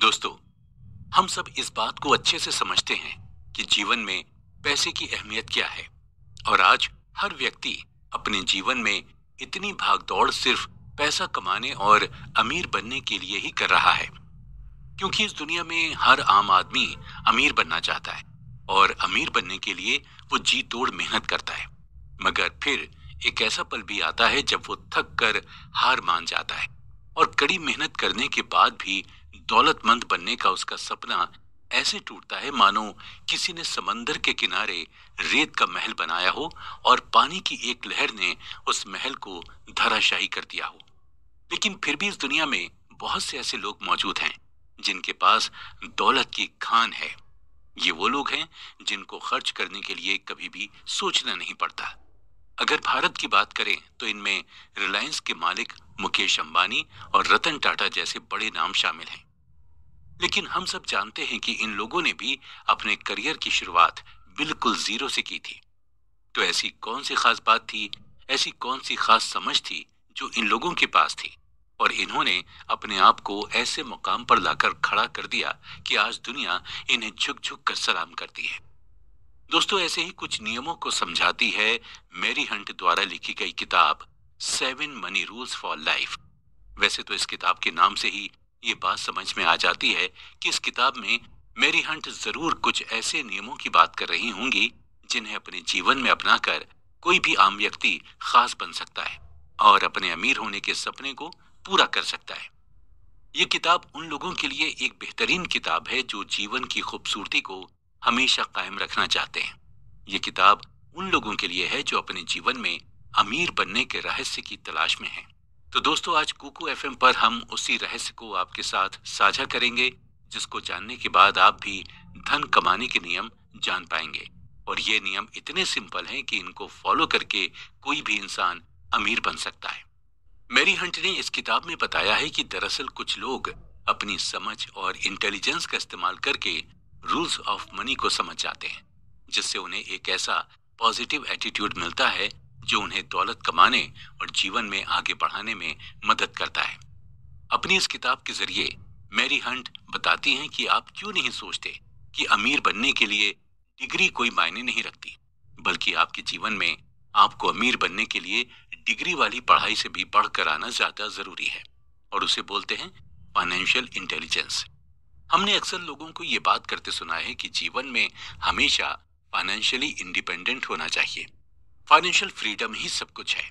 दोस्तों हम सब इस बात को अच्छे से समझते हैं कि जीवन में पैसे की अहमियत क्या है और आज हर व्यक्ति अपने जीवन में इतनी भागदौड़ सिर्फ पैसा कमाने और अमीर बनने के लिए ही कर रहा है क्योंकि इस दुनिया में हर आम आदमी अमीर बनना चाहता है और अमीर बनने के लिए वो जी तोड़ मेहनत करता है मगर फिर एक ऐसा पल भी आता है जब वो थक कर हार मान जाता है और कड़ी मेहनत करने के बाद भी दौलतमंद बनने का उसका सपना ऐसे टूटता है मानो किसी ने समंदर के किनारे रेत का महल बनाया हो और पानी की एक लहर ने उस महल को धराशाही कर दिया हो लेकिन फिर भी इस दुनिया में बहुत से ऐसे लोग मौजूद हैं जिनके पास दौलत की खान है ये वो लोग हैं जिनको खर्च करने के लिए कभी भी सोचना नहीं पड़ता अगर भारत की बात करें तो इनमें रिलायंस के मालिक मुकेश अंबानी और रतन टाटा जैसे बड़े नाम शामिल हैं लेकिन हम सब जानते हैं कि इन लोगों ने भी अपने करियर की शुरुआत बिल्कुल जीरो से की थी तो ऐसी कौन सी खास बात थी ऐसी कौन सी खास समझ थी जो इन लोगों के पास थी और इन्होंने अपने आप को ऐसे मुकाम पर लाकर खड़ा कर दिया कि आज दुनिया इन्हें झुक झुक कर सलाम करती है दोस्तों ऐसे ही कुछ नियमों को समझाती है मेरी हंट द्वारा लिखी गई किताब seven money rules for life वैसे तो इस किताब के नाम से ही ये बात समझ में आ जाती है कि इस किताब में मेरी हंट जरूर कुछ ऐसे नियमों की बात कर रही होंगी जिन्हें अपने जीवन में अपनाकर कोई भी आम व्यक्ति खास बन सकता है और अपने अमीर होने के सपने को पूरा कर सकता है ये किताब उन लोगों के लिए एक बेहतरीन किताब है जो जीवन की खूबसूरती को हमेशा कायम रखना चाहते हैं ये किताब उन लोगों के लिए है जो अपने जीवन में अमीर बनने के रहस्य की तलाश में हैं तो दोस्तों आज कुकू एफ पर हम उसी रहस्य को आपके साथ साझा करेंगे जिसको जानने के बाद आप भी धन कमाने के नियम जान पाएंगे और ये नियम इतने सिंपल हैं कि इनको फॉलो करके कोई भी इंसान अमीर बन सकता है मेरी हंट ने इस किताब में बताया है कि दरअसल कुछ लोग अपनी समझ और इंटेलिजेंस का इस्तेमाल करके रूल्स ऑफ मनी को समझ जाते हैं जिससे उन्हें एक ऐसा पॉजिटिव एटीट्यूड मिलता है जो उन्हें दौलत कमाने और जीवन में आगे बढ़ाने में मदद करता है अपनी इस किताब के जरिए मैरी हंट बताती हैं कि आप क्यों नहीं सोचते कि अमीर बनने के लिए डिग्री कोई मायने नहीं रखती बल्कि आपके जीवन में आपको अमीर बनने के लिए डिग्री वाली पढ़ाई से भी बढ़कर आना ज़्यादा ज़रूरी है और उसे बोलते हैं फाइनेंशियल इंटेलिजेंस हमने अक्सर लोगों को ये बात करते सुना है कि जीवन में हमेशा फाइनेंशियली इंडिपेंडेंट होना चाहिए फाइनेंशियल फ्रीडम ही सब कुछ है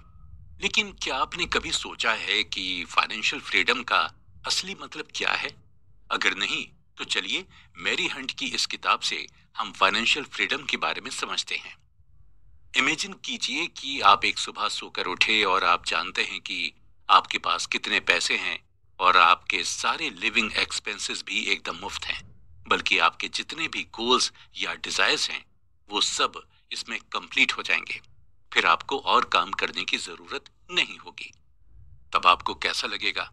लेकिन क्या आपने कभी सोचा है कि फाइनेंशियल फ्रीडम का असली मतलब क्या है अगर नहीं तो चलिए मैरी हंट की इस किताब से हम फाइनेंशियल फ्रीडम के बारे में समझते हैं इमेजिन कीजिए कि आप एक सुबह सोकर उठे और आप जानते हैं कि आपके पास कितने पैसे हैं और आपके सारे लिविंग एक्सपेंसेस भी एकदम मुफ्त हैं बल्कि आपके जितने भी गोल्स या डिज़ायर्स हैं वो सब इसमें कंप्लीट हो जाएंगे फिर आपको और काम करने की जरूरत नहीं होगी तब आपको कैसा लगेगा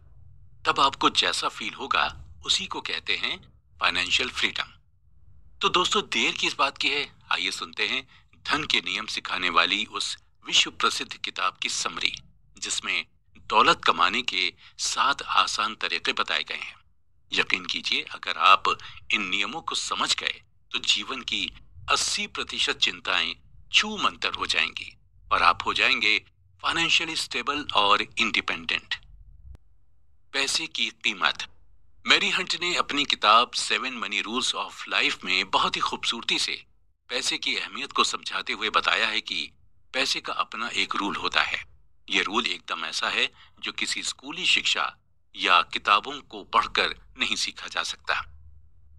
तब आपको जैसा फील होगा उसी को कहते हैं फाइनेंशियल फ्रीडम तो दोस्तों देर किस बात की है आइए सुनते हैं धन के नियम सिखाने वाली उस विश्व प्रसिद्ध किताब की समरी जिसमें दौलत कमाने के सात आसान तरीके बताए गए हैं यकीन कीजिए अगर आप इन नियमों को समझ गए तो जीवन की 80 प्रतिशत चिंताएं छू मंतर हो जाएंगी और आप हो जाएंगे फाइनेंशियली स्टेबल और इंडिपेंडेंट पैसे की कीमत मेरी हंट ने अपनी किताब seven money rules of life में बहुत ही खूबसूरती से पैसे की अहमियत को समझाते हुए बताया है कि पैसे का अपना एक रूल होता है ये रूल एकदम ऐसा है जो किसी स्कूली शिक्षा या किताबों को पढ़कर नहीं सीखा जा सकता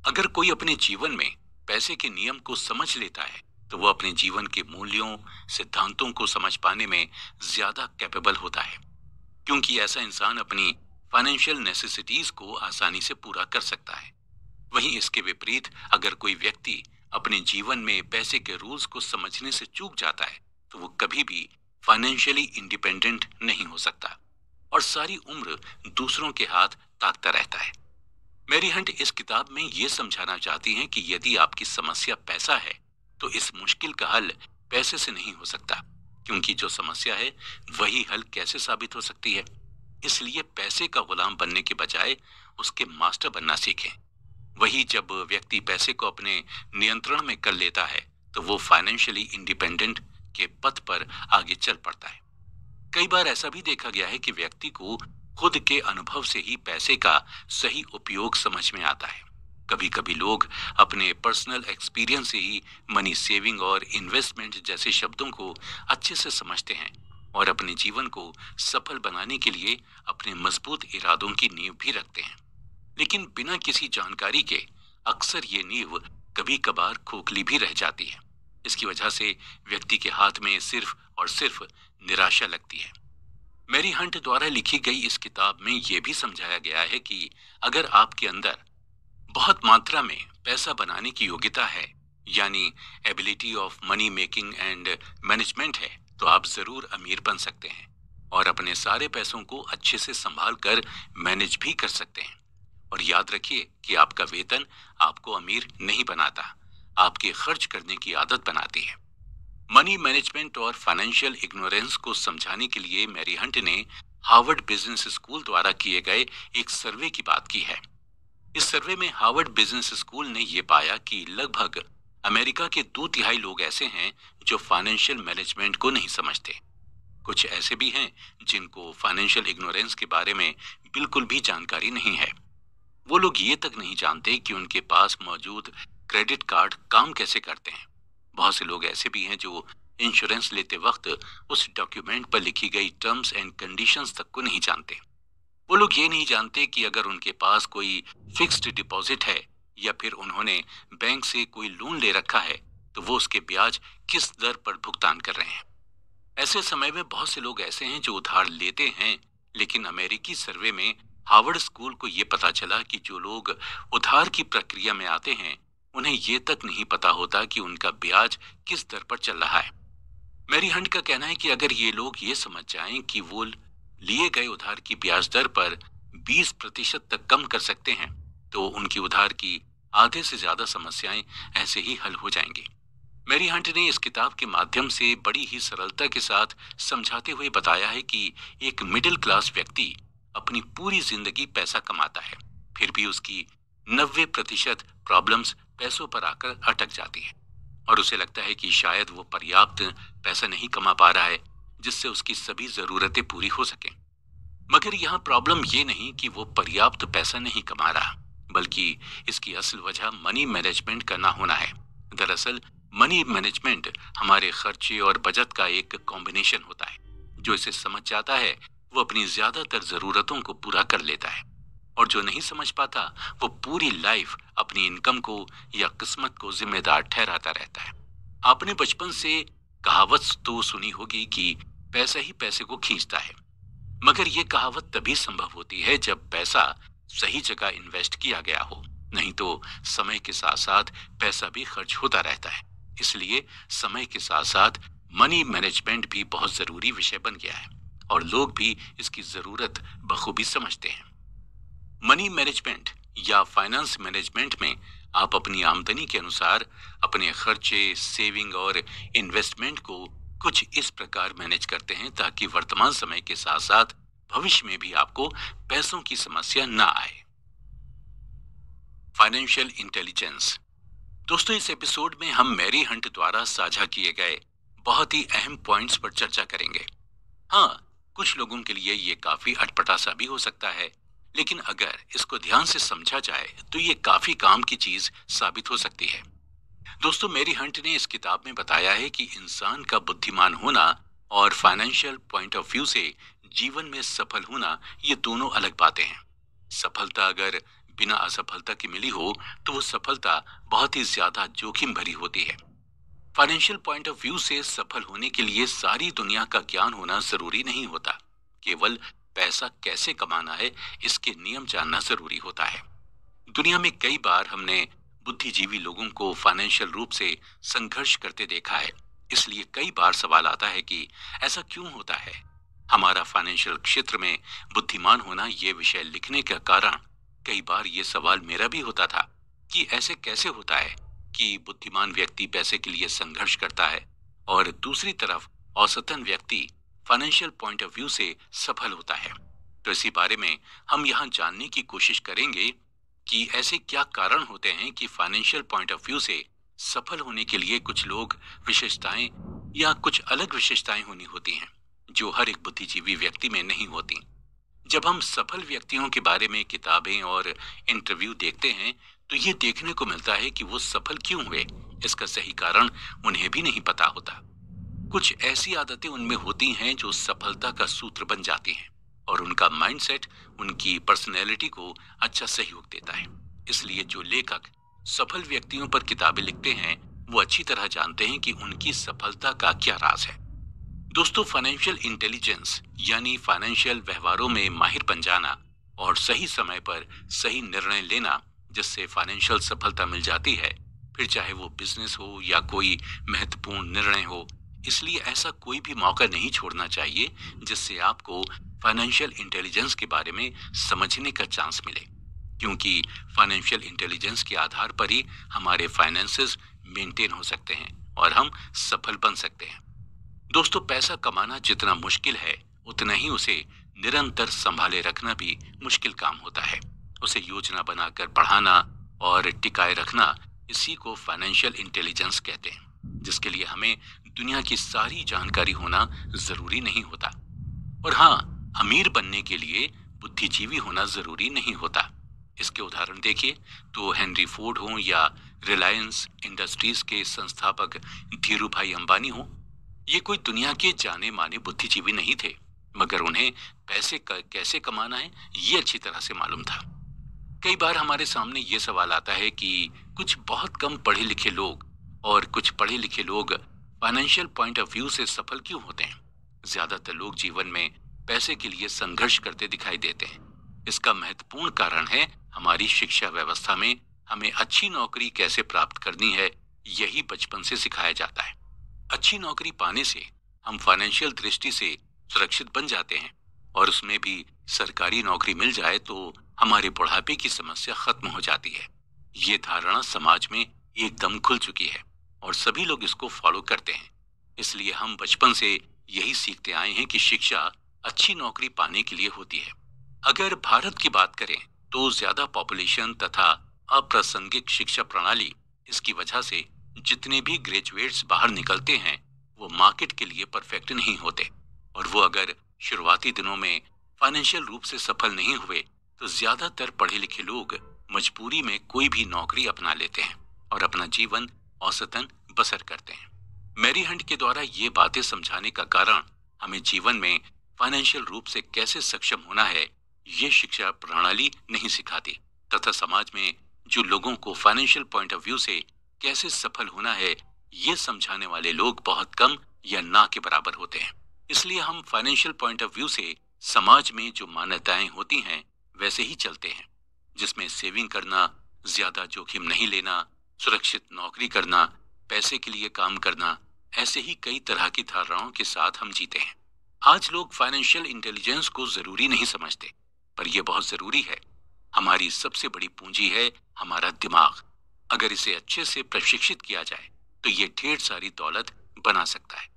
अगर कोई अपने जीवन में पैसे के नियम को समझ लेता है तो वह अपने जीवन के मूल्यों सिद्धांतों को समझ पाने में ज़्यादा कैपेबल होता है क्योंकि ऐसा इंसान अपनी फाइनेंशियल नेसेसिटीज़ को आसानी से पूरा कर सकता है वहीं इसके विपरीत अगर कोई व्यक्ति अपने जीवन में पैसे के रूल्स को समझने से चूक जाता है तो वो कभी भी फाइनेंशियली इंडिपेंडेंट नहीं हो सकता और सारी उम्र दूसरों के हाथ ताकता रहता है मेरी हंट इस किताब में यह समझाना चाहती हैं कि यदि आपकी समस्या पैसा है तो इस मुश्किल का हल पैसे से नहीं हो सकता क्योंकि जो समस्या है वही हल कैसे साबित हो सकती है इसलिए पैसे का गुलाम बनने के बजाय उसके मास्टर बनना सीखें वही जब व्यक्ति पैसे को अपने नियंत्रण में कर लेता है तो वो फाइनेंशियली इंडिपेंडेंट के पथ पर आगे चल पड़ता है कई बार ऐसा भी देखा गया है कि व्यक्ति को खुद के अनुभव से ही पैसे का सही उपयोग समझ में आता है कभी कभी लोग अपने पर्सनल एक्सपीरियंस से ही मनी सेविंग और इन्वेस्टमेंट जैसे शब्दों को अच्छे से समझते हैं और अपने जीवन को सफल बनाने के लिए अपने मजबूत इरादों की नींव भी रखते हैं लेकिन बिना किसी जानकारी के अक्सर ये नींव कभी कभार खोखली भी रह जाती है इसकी वजह से व्यक्ति के हाथ में सिर्फ और सिर्फ निराशा लगती है मैरी हंट द्वारा लिखी गई इस किताब में यह भी समझाया गया है कि अगर आपके अंदर बहुत मात्रा में पैसा बनाने की योग्यता है यानी ability of money making and management है तो आप ज़रूर अमीर बन सकते हैं और अपने सारे पैसों को अच्छे से संभाल कर मैनेज भी कर सकते हैं और याद रखिए कि आपका वेतन आपको अमीर नहीं बनाता आपके खर्च करने की आदत बनाती है मनी मैनेजमेंट और फाइनेंशियल इग्नोरेंस को समझाने के लिए मैरी हंट ने हार्वर्ड बिजनेस स्कूल द्वारा किए गए एक सर्वे की बात की है इस सर्वे में हार्वर्ड बिजनेस स्कूल ने यह पाया कि लगभग अमेरिका के दो तिहाई लोग ऐसे हैं जो फाइनेंशियल मैनेजमेंट को नहीं समझते कुछ ऐसे भी हैं जिनको फाइनेंशियल इग्नोरेंस के बारे में बिल्कुल भी जानकारी नहीं है वो लोग ये तक नहीं जानते कि उनके पास मौजूद क्रेडिट कार्ड काम कैसे करते हैं बहुत से लोग ऐसे भी हैं जो इंश्योरेंस लेते वक्त उस डॉक्यूमेंट पर लिखी गई टर्म्स एंड कंडीशंस तक को नहीं जानते वो लोग ये नहीं जानते कि अगर उनके पास कोई फिक्स्ड डिपॉजिट है या फिर उन्होंने बैंक से कोई लोन ले रखा है तो वो उसके ब्याज किस दर पर भुगतान कर रहे हैं ऐसे समय में बहुत से लोग ऐसे हैं जो उधार लेते हैं लेकिन अमेरिकी सर्वे में हार्वर्ड स्कूल को ये पता चला कि जो लोग उधार की प्रक्रिया में आते हैं उन्हें ये तक नहीं पता होता कि उनका ब्याज किस दर पर चल रहा है मेरी हंड का कहना है कि अगर ये लोग ये समझ जाएं कि वो लिए गए उधार की ब्याज दर पर 20 प्रतिशत तक कम कर सकते हैं तो उनकी उधार की आधे से ज्यादा समस्याएं ऐसे ही हल हो जाएंगी मेरी हंट ने इस किताब के माध्यम से बड़ी ही सरलता के साथ समझाते हुए बताया है कि एक मिडिल क्लास व्यक्ति अपनी पूरी जिंदगी पैसा कमाता है फिर भी उसकी नब्बे प्रतिशत प्रॉब्लम्स पैसों पर आकर अटक जाती है और उसे लगता है कि शायद वो पर्याप्त पैसा नहीं कमा पा रहा है जिससे उसकी सभी जरूरतें पूरी हो सकें मगर यहाँ प्रॉब्लम ये नहीं कि वो पर्याप्त पैसा नहीं कमा रहा बल्कि इसकी असल वजह मनी मैनेजमेंट का ना होना है दरअसल मनी मैनेजमेंट हमारे खर्चे और बचत का एक कॉम्बिनेशन होता है जो इसे समझ जाता है वो अपनी ज्यादातर जरूरतों को पूरा कर लेता है और जो नहीं समझ पाता वो पूरी लाइफ अपनी इनकम को या किस्मत को जिम्मेदार ठहराता रहता है आपने बचपन से कहावत तो सुनी होगी कि पैसा ही पैसे को खींचता है मगर यह कहावत तभी संभव होती है जब पैसा सही जगह इन्वेस्ट किया गया हो नहीं तो समय के साथ साथ पैसा भी खर्च होता रहता है इसलिए समय के साथ साथ मनी मैनेजमेंट भी बहुत ज़रूरी विषय बन गया है और लोग भी इसकी ज़रूरत बखूबी समझते हैं मनी मैनेजमेंट या फाइनेंस मैनेजमेंट में आप अपनी आमदनी के अनुसार अपने खर्चे सेविंग और इन्वेस्टमेंट को कुछ इस प्रकार मैनेज करते हैं ताकि वर्तमान समय के साथ साथ भविष्य में भी आपको पैसों की समस्या ना आए फाइनेंशियल इंटेलिजेंस दोस्तों इस एपिसोड में हम मैरी हंट द्वारा साझा किए गए बहुत ही अहम पॉइंट्स पर चर्चा करेंगे हाँ कुछ लोगों के लिए ये काफी अटपटा सा भी हो सकता है लेकिन अगर इसको ध्यान से समझा जाए तो ये काफी काम की चीज साबित हो सकती है दोस्तों मेरी हंट ने इस किताब में बताया है कि इंसान का बुद्धिमान होना और फाइनेंशियल पॉइंट ऑफ व्यू से जीवन में सफल होना ये दोनों अलग बातें हैं सफलता अगर बिना असफलता की मिली हो तो वो सफलता बहुत ही ज्यादा जोखिम भरी होती है फाइनेंशियल पॉइंट ऑफ व्यू से सफल होने के लिए सारी दुनिया का ज्ञान होना जरूरी नहीं होता केवल पैसा कैसे कमाना है इसके नियम जानना जरूरी होता है दुनिया में कई बार हमने बुद्धिजीवी लोगों को फाइनेंशियल रूप से संघर्ष करते देखा है इसलिए कई बार सवाल आता है कि ऐसा क्यों होता है हमारा फाइनेंशियल क्षेत्र में बुद्धिमान होना ये विषय लिखने का कारण कई बार ये सवाल मेरा भी होता था कि ऐसे कैसे होता है कि बुद्धिमान व्यक्ति पैसे के लिए संघर्ष करता है और दूसरी तरफ औसतन व्यक्ति फाइनेंशियल पॉइंट ऑफ व्यू से सफल होता है तो इसी बारे में हम यहाँ जानने की कोशिश करेंगे कि ऐसे क्या कारण होते हैं कि फाइनेंशियल पॉइंट ऑफ व्यू से सफल होने के लिए कुछ लोग विशेषताएं या कुछ अलग विशेषताएं होनी होती हैं जो हर एक बुद्धिजीवी व्यक्ति में नहीं होती जब हम सफल व्यक्तियों के बारे में किताबें और इंटरव्यू देखते हैं तो ये देखने को मिलता है कि वो सफल क्यों हुए इसका सही कारण उन्हें भी नहीं पता होता कुछ ऐसी आदतें उनमें होती हैं जो सफलता का सूत्र बन जाती हैं और उनका माइंडसेट उनकी पर्सनैलिटी को अच्छा सहयोग देता है इसलिए जो लेखक सफल व्यक्तियों पर किताबें लिखते हैं वो अच्छी तरह जानते हैं कि उनकी सफलता का क्या राज है दोस्तों फाइनेंशियल इंटेलिजेंस यानी फाइनेंशियल व्यवहारों में माहिर बन जाना और सही समय पर सही निर्णय लेना जिससे फाइनेंशियल सफलता मिल जाती है फिर चाहे वो बिजनेस हो या कोई महत्वपूर्ण निर्णय हो इसलिए ऐसा कोई भी मौका नहीं छोड़ना चाहिए जिससे आपको फाइनेंशियल इंटेलिजेंस के बारे में समझने का चांस मिले क्योंकि फाइनेंशियल इंटेलिजेंस के आधार पर ही हमारे फाइनेंसेस मेंटेन हो सकते हैं और हम सफल बन सकते हैं दोस्तों पैसा कमाना जितना मुश्किल है उतना ही उसे निरंतर संभाले रखना भी मुश्किल काम होता है उसे योजना बनाकर बढ़ाना और टिकाए रखना इसी को फाइनेंशियल इंटेलिजेंस कहते हैं जिसके लिए हमें दुनिया की सारी जानकारी होना जरूरी नहीं होता और हाँ अमीर बनने के लिए बुद्धिजीवी होना जरूरी नहीं होता इसके उदाहरण देखिए तो हेनरी फोर्ड हो या रिलायंस इंडस्ट्रीज के संस्थापक धीरू भाई अंबानी हो ये कोई दुनिया के जाने माने बुद्धिजीवी नहीं थे मगर उन्हें पैसे कैसे कमाना है ये अच्छी तरह से मालूम था कई बार हमारे सामने ये सवाल आता है कि कुछ बहुत कम पढ़े लिखे लोग और कुछ पढ़े लिखे लोग फाइनेंशियल पॉइंट ऑफ व्यू से सफल क्यों होते हैं ज्यादातर लोग जीवन में पैसे के लिए संघर्ष करते दिखाई देते हैं इसका महत्वपूर्ण कारण है हमारी शिक्षा व्यवस्था में हमें अच्छी नौकरी कैसे प्राप्त करनी है यही बचपन से सिखाया जाता है अच्छी नौकरी पाने से हम फाइनेंशियल दृष्टि से सुरक्षित बन जाते हैं और उसमें भी सरकारी नौकरी मिल जाए तो हमारे बुढ़ापे की समस्या खत्म हो जाती है ये धारणा समाज में एकदम खुल चुकी है और सभी लोग इसको फॉलो करते हैं इसलिए हम बचपन से यही सीखते आए हैं कि शिक्षा अच्छी नौकरी पाने के लिए होती है अगर भारत की बात करें तो ज्यादा पॉपुलेशन तथा अप्रासंगिक शिक्षा प्रणाली इसकी वजह से जितने भी ग्रेजुएट्स बाहर निकलते हैं वो मार्केट के लिए परफेक्ट नहीं होते और वो अगर शुरुआती दिनों में फाइनेंशियल रूप से सफल नहीं हुए तो ज्यादातर पढ़े लिखे लोग मजबूरी में कोई भी नौकरी अपना लेते हैं और अपना जीवन औसतन बसर करते हैं मैरी हंट के द्वारा ये बातें समझाने का कारण हमें जीवन में फाइनेंशियल रूप से कैसे सक्षम होना है ये शिक्षा प्रणाली नहीं सिखाती तथा समाज में जो लोगों को फाइनेंशियल पॉइंट ऑफ व्यू से कैसे सफल होना है ये समझाने वाले लोग बहुत कम या ना के बराबर होते हैं इसलिए हम फाइनेंशियल पॉइंट ऑफ व्यू से समाज में जो मान्यताएं होती हैं वैसे ही चलते हैं जिसमें सेविंग करना ज्यादा जोखिम नहीं लेना सुरक्षित नौकरी करना पैसे के लिए काम करना ऐसे ही कई तरह की धारणाओं के साथ हम जीते हैं आज लोग फाइनेंशियल इंटेलिजेंस को जरूरी नहीं समझते पर यह बहुत जरूरी है हमारी सबसे बड़ी पूंजी है हमारा दिमाग अगर इसे अच्छे से प्रशिक्षित किया जाए तो ये ढेर सारी दौलत बना सकता है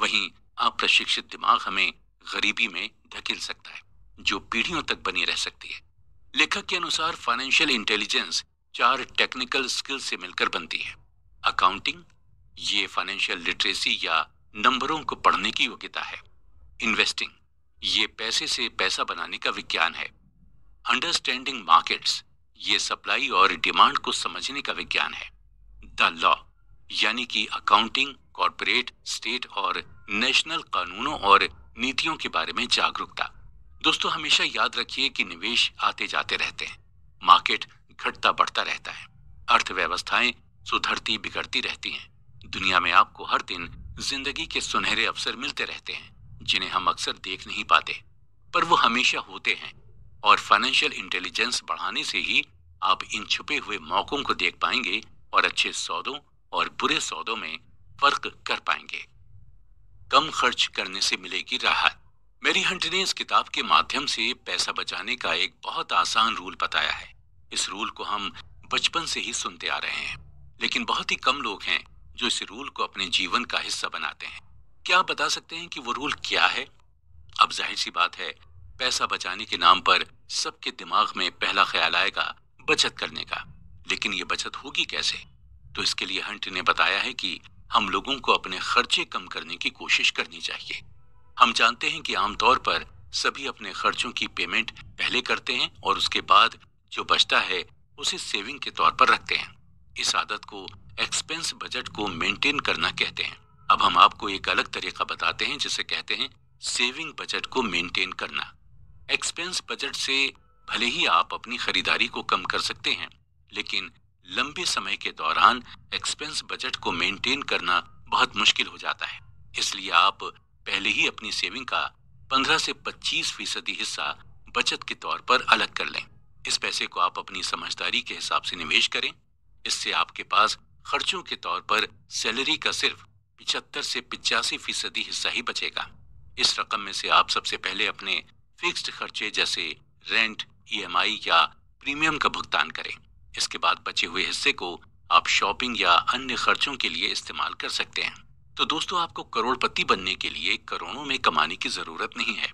वहीं अप्रशिक्षित दिमाग हमें गरीबी में धकेल सकता है जो पीढ़ियों तक बनी रह सकती है लेखक के अनुसार फाइनेंशियल इंटेलिजेंस चार टेक्निकल स्किल से मिलकर बनती है अकाउंटिंग ये फाइनेंशियल लिटरेसी या नंबरों को पढ़ने की योग्यता है इन्वेस्टिंग ये पैसे से पैसा बनाने का विज्ञान है अंडरस्टैंडिंग मार्केट्स ये सप्लाई और डिमांड को समझने का विज्ञान है द लॉ यानी कि अकाउंटिंग कॉरपोरेट स्टेट और नेशनल कानूनों और नीतियों के बारे में जागरूकता दोस्तों हमेशा याद रखिए कि निवेश आते जाते रहते हैं मार्केट घटता बढ़ता रहता है अर्थव्यवस्थाएं सुधरती बिगड़ती रहती हैं दुनिया में आपको हर दिन जिंदगी के सुनहरे अवसर मिलते रहते हैं जिन्हें हम अक्सर देख नहीं पाते पर वो हमेशा होते हैं और फाइनेंशियल इंटेलिजेंस बढ़ाने से ही आप इन छुपे हुए मौकों को देख पाएंगे और अच्छे सौदों और बुरे सौदों में फर्क कर पाएंगे कम खर्च करने से मिलेगी राहत मेरी हंट ने इस किताब के माध्यम से पैसा बचाने का एक बहुत आसान रूल बताया है इस रूल को हम बचपन से ही सुनते आ रहे हैं लेकिन बहुत ही कम लोग हैं जो इस रूल को अपने जीवन का हिस्सा बनाते हैं क्या आप बता सकते हैं कि वो रूल क्या है अब जाहिर सी बात है पैसा बचाने के नाम पर सबके दिमाग में पहला ख्याल आएगा बचत करने का लेकिन ये बचत होगी कैसे तो इसके लिए हंट ने बताया है कि हम लोगों को अपने खर्चे कम करने की कोशिश करनी चाहिए हम जानते हैं कि आमतौर पर सभी अपने खर्चों की पेमेंट पहले करते हैं और उसके बाद जो बचता है उसे सेविंग के तौर पर रखते हैं इस आदत को एक्सपेंस बजट को मेंटेन करना कहते हैं अब हम आपको एक अलग तरीका बताते हैं जिसे कहते हैं सेविंग बजट को मेंटेन करना एक्सपेंस बजट से भले ही आप अपनी खरीदारी को कम कर सकते हैं लेकिन लंबे समय के दौरान एक्सपेंस बजट को मेंटेन करना बहुत मुश्किल हो जाता है इसलिए आप पहले ही अपनी सेविंग का 15 से 25 फीसदी हिस्सा बचत के तौर पर अलग कर लें इस पैसे को आप अपनी समझदारी के हिसाब से निवेश करें इससे आपके पास खर्चों के तौर पर सैलरी का सिर्फ पिछहत्तर से पिचासी फीसदी हिस्सा ही बचेगा इस रकम में से आप सबसे पहले अपने फिक्स्ड खर्चे जैसे रेंट ईएमआई e या प्रीमियम का भुगतान करें इसके बाद बचे हुए हिस्से को आप शॉपिंग या अन्य खर्चों के लिए इस्तेमाल कर सकते हैं तो दोस्तों आपको करोड़पति बनने के लिए करोड़ों में कमाने की जरूरत नहीं है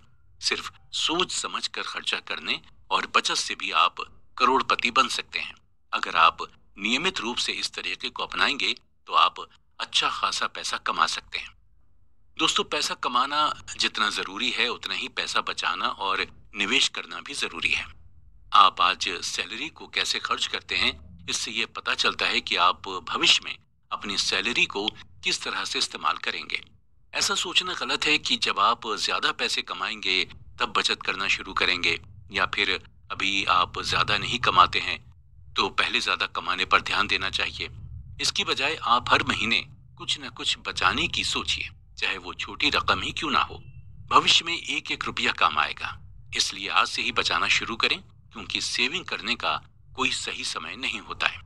सिर्फ सोच समझ कर खर्चा करने और बचत से भी आप करोड़पति बन सकते हैं अगर आप नियमित रूप से इस तरीके को अपनाएंगे तो आप अच्छा खासा पैसा कमा सकते हैं दोस्तों पैसा कमाना जितना ज़रूरी है उतना ही पैसा बचाना और निवेश करना भी ज़रूरी है आप आज सैलरी को कैसे खर्च करते हैं इससे ये पता चलता है कि आप भविष्य में अपनी सैलरी को किस तरह से इस्तेमाल करेंगे ऐसा सोचना गलत है कि जब आप ज्यादा पैसे कमाएंगे तब बचत करना शुरू करेंगे या फिर अभी आप ज्यादा नहीं कमाते हैं तो पहले ज्यादा कमाने पर ध्यान देना चाहिए इसकी बजाय आप हर महीने कुछ न कुछ बचाने की सोचिए चाहे वो छोटी रकम ही क्यों ना हो भविष्य में एक एक रुपया काम आएगा इसलिए आज से ही बचाना शुरू करें क्योंकि सेविंग करने का कोई सही समय नहीं होता है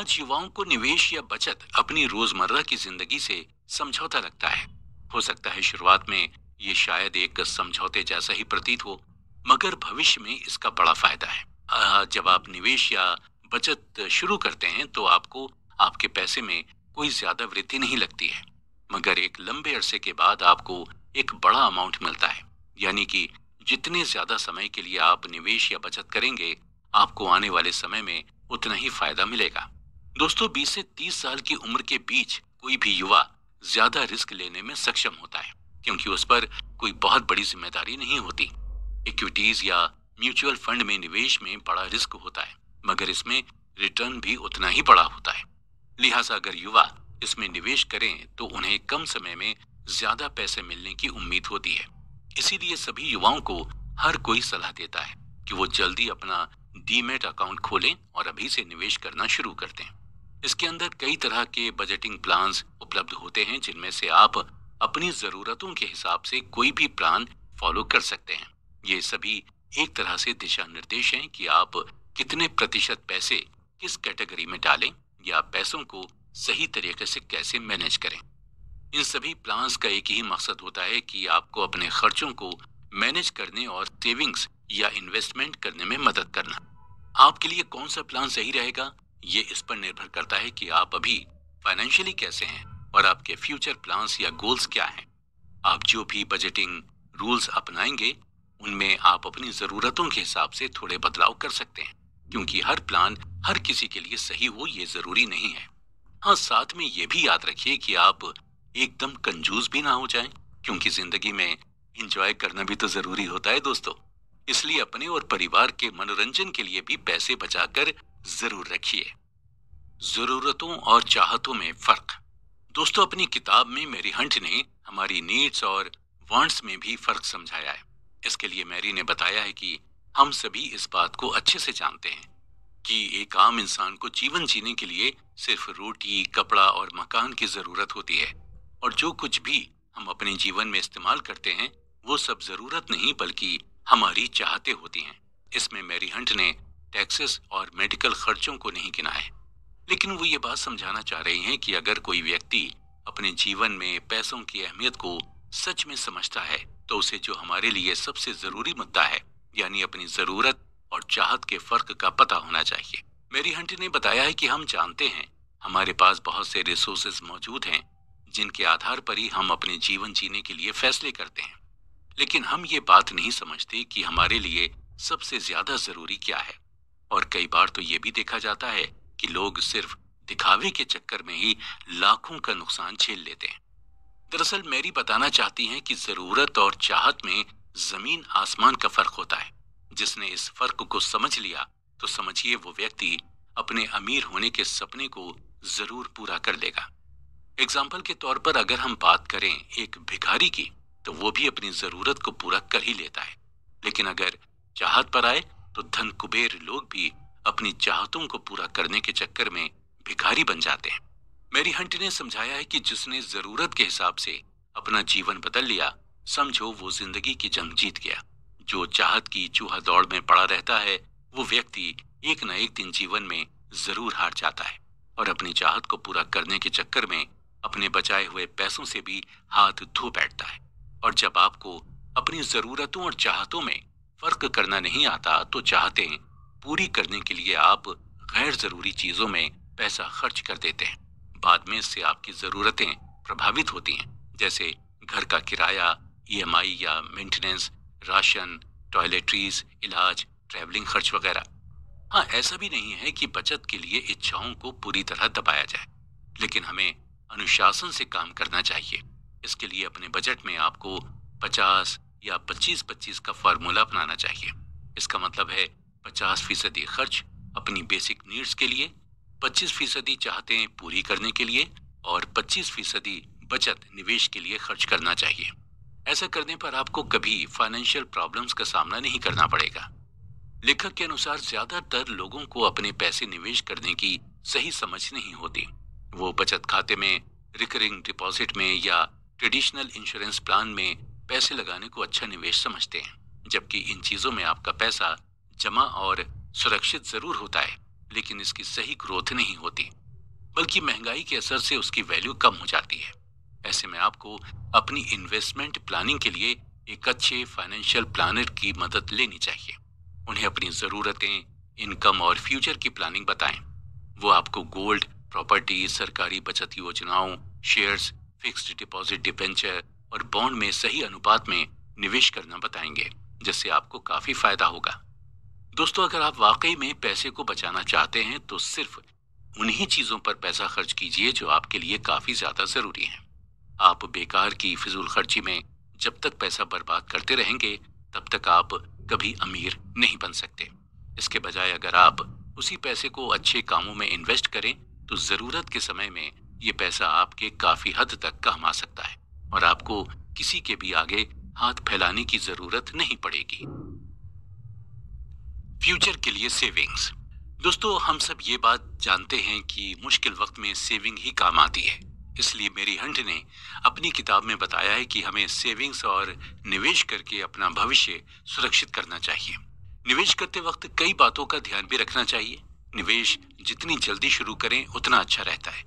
आज युवाओं को निवेश या बचत अपनी रोजमर्रा की जिंदगी से समझौता लगता है हो सकता है शुरुआत में ये शायद एक समझौते जैसा ही प्रतीत हो मगर भविष्य में इसका बड़ा फायदा है जब आप निवेश या बचत शुरू करते हैं तो आपको आपके पैसे में कोई ज्यादा वृद्धि नहीं लगती है मगर एक लंबे अरसे के बाद आपको एक बड़ा अमाउंट मिलता है यानी कि जितने ज्यादा समय के लिए आप निवेश या बचत करेंगे आपको आने वाले समय में उतना ही फायदा मिलेगा दोस्तों 20 से 30 साल की उम्र के बीच कोई भी युवा ज्यादा रिस्क लेने में सक्षम होता है क्योंकि उस पर कोई बहुत बड़ी जिम्मेदारी नहीं होती इक्विटीज या म्यूचुअल फंड में निवेश में बड़ा रिस्क होता है मगर इसमें रिटर्न भी उतना ही बड़ा होता है लिहाजा अगर युवा इसमें निवेश करें तो उन्हें कम समय में ज्यादा पैसे मिलने की उम्मीद होती है इसीलिए सभी युवाओं को हर कोई सलाह देता है कि वो जल्दी अपना डीमेट अकाउंट खोलें और अभी से निवेश करना शुरू कर दें इसके अंदर कई तरह के बजटिंग प्लान्स उपलब्ध होते हैं जिनमें से आप अपनी ज़रूरतों के हिसाब से कोई भी प्लान फॉलो कर सकते हैं ये सभी एक तरह से दिशा निर्देश हैं कि आप कितने प्रतिशत पैसे किस कैटेगरी में डालें या पैसों को सही तरीके से कैसे मैनेज करें इन सभी प्लान्स का एक ही मकसद होता है कि आपको अपने खर्चों को मैनेज करने और सेविंग्स या इन्वेस्टमेंट करने में मदद करना आपके लिए कौन सा प्लान सही रहेगा ये इस पर निर्भर करता है कि आप अभी फाइनेंशियली कैसे हैं और आपके फ्यूचर प्लान्स या गोल्स क्या हैं आप जो भी बजटिंग रूल्स अपनाएंगे उनमें आप अपनी ज़रूरतों के हिसाब से थोड़े बदलाव कर सकते हैं क्योंकि हर प्लान हर किसी के लिए सही हो ये ज़रूरी नहीं है हाँ साथ में ये भी याद रखिए कि आप एकदम कंजूस भी ना हो जाएं क्योंकि ज़िंदगी में इंजॉय करना भी तो ज़रूरी होता है दोस्तों इसलिए अपने और परिवार के मनोरंजन के लिए भी पैसे बचाकर ज़रूर रखिए ज़रूरतों और चाहतों में फ़र्क दोस्तों अपनी किताब में मेरी हंट ने हमारी नीड्स और वांट्स में भी फ़र्क समझाया है इसके लिए मैरी ने बताया है कि हम सभी इस बात को अच्छे से जानते हैं कि एक आम इंसान को जीवन जीने के लिए सिर्फ रोटी कपड़ा और मकान की ज़रूरत होती है और जो कुछ भी हम अपने जीवन में इस्तेमाल करते हैं वो सब ज़रूरत नहीं बल्कि हमारी चाहते होती हैं इसमें मैरी हंट ने टैक्सेस और मेडिकल खर्चों को नहीं गिना है लेकिन वो ये बात समझाना चाह रही हैं कि अगर कोई व्यक्ति अपने जीवन में पैसों की अहमियत को सच में समझता है तो उसे जो हमारे लिए सबसे जरूरी मुद्दा है यानी अपनी जरूरत और चाहत के फर्क का पता होना चाहिए मेरी हंट ने बताया है कि हम जानते हैं हमारे पास बहुत से रिसोर्सेज मौजूद हैं जिनके आधार पर ही हम अपने जीवन जीने के लिए फैसले करते हैं लेकिन हम ये बात नहीं समझते कि हमारे लिए सबसे ज्यादा जरूरी क्या है और कई बार तो ये भी देखा जाता है कि लोग सिर्फ दिखावे के चक्कर में ही लाखों का नुकसान झेल लेते हैं दरअसल मैरी बताना चाहती हैं कि जरूरत और चाहत में जमीन आसमान का फर्क होता है जिसने इस फर्क को समझ लिया तो समझिए वो व्यक्ति अपने अमीर होने के सपने को जरूर पूरा कर लेगा एग्जाम्पल के तौर पर अगर हम बात करें एक भिखारी की तो वो भी अपनी जरूरत को पूरा कर ही लेता है लेकिन अगर चाहत पर आए तो धन कुबेर लोग भी अपनी चाहतों को पूरा करने के चक्कर में भिखारी बन जाते हैं मेरी हंट ने समझाया है कि जिसने जरूरत के हिसाब से अपना जीवन बदल लिया समझो वो जिंदगी की जंग जीत गया जो चाहत की चूहा दौड़ में पड़ा रहता है वो व्यक्ति एक न एक दिन जीवन में जरूर हार जाता है और अपनी चाहत को पूरा करने के चक्कर में अपने बचाए हुए पैसों से भी हाथ धो बैठता है और जब आपको अपनी जरूरतों और चाहतों में फर्क करना नहीं आता तो चाहते पूरी करने के लिए आप गैर ज़रूरी चीज़ों में पैसा खर्च कर देते हैं बाद में इससे आपकी ज़रूरतें प्रभावित होती हैं जैसे घर का किराया ईएमआई e या मेंटेनेंस राशन टॉयलेट्रीज इलाज ट्रैवलिंग खर्च वगैरह हाँ ऐसा भी नहीं है कि बचत के लिए इच्छाओं को पूरी तरह दबाया जाए लेकिन हमें अनुशासन से काम करना चाहिए इसके लिए अपने बजट में आपको 50, या 25-25 का फार्मूला अपनाना चाहिए इसका मतलब है 50 फीसदी खर्च अपनी बेसिक नीड्स के लिए 25 फीसदी चाहते पूरी करने के लिए और 25 फीसदी बचत निवेश के लिए खर्च करना चाहिए ऐसा करने पर आपको कभी फाइनेंशियल प्रॉब्लम्स का सामना नहीं करना पड़ेगा लेखक के अनुसार ज्यादातर लोगों को अपने पैसे निवेश करने की सही समझ नहीं होती वो बचत खाते में रिकरिंग डिपॉजिट में या ट्रेडिशनल इंश्योरेंस प्लान में पैसे लगाने को अच्छा निवेश समझते हैं जबकि इन चीज़ों में आपका पैसा जमा और सुरक्षित ज़रूर होता है लेकिन इसकी सही ग्रोथ नहीं होती बल्कि महंगाई के असर से उसकी वैल्यू कम हो जाती है ऐसे में आपको अपनी इन्वेस्टमेंट प्लानिंग के लिए एक अच्छे फाइनेंशियल प्लानर की मदद लेनी चाहिए उन्हें अपनी ज़रूरतें इनकम और फ्यूचर की प्लानिंग बताएं वो आपको गोल्ड प्रॉपर्टी सरकारी बचत योजनाओं शेयर्स फिक्स्ड डिपॉजिट डिपेंचर और बॉन्ड में सही अनुपात में निवेश करना बताएंगे जिससे आपको काफी फायदा होगा दोस्तों अगर आप वाकई में पैसे को बचाना चाहते हैं तो सिर्फ उन्हीं चीजों पर पैसा खर्च कीजिए जो आपके लिए काफी ज्यादा जरूरी है आप बेकार की फिजूल खर्ची में जब तक पैसा बर्बाद करते रहेंगे तब तक आप कभी अमीर नहीं बन सकते इसके बजाय अगर आप उसी पैसे को अच्छे कामों में इन्वेस्ट करें तो ज़रूरत के समय में ये पैसा आपके काफ़ी हद तक काम आ सकता है और आपको किसी के भी आगे हाथ फैलाने की जरूरत नहीं पड़ेगी फ्यूचर के लिए सेविंग्स दोस्तों हम सब ये बात जानते हैं कि मुश्किल वक्त में सेविंग ही काम आती है इसलिए मेरी हंट ने अपनी किताब में बताया है कि हमें सेविंग्स और निवेश करके अपना भविष्य सुरक्षित करना चाहिए निवेश करते वक्त कई बातों का ध्यान भी रखना चाहिए निवेश जितनी जल्दी शुरू करें उतना अच्छा रहता है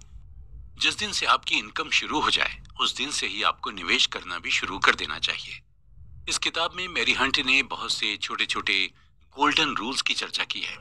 जिस दिन से आपकी इनकम शुरू हो जाए उस दिन से ही आपको निवेश करना भी शुरू कर देना चाहिए इस किताब में मेरी हंट ने बहुत से छोटे छोटे गोल्डन रूल्स की चर्चा की है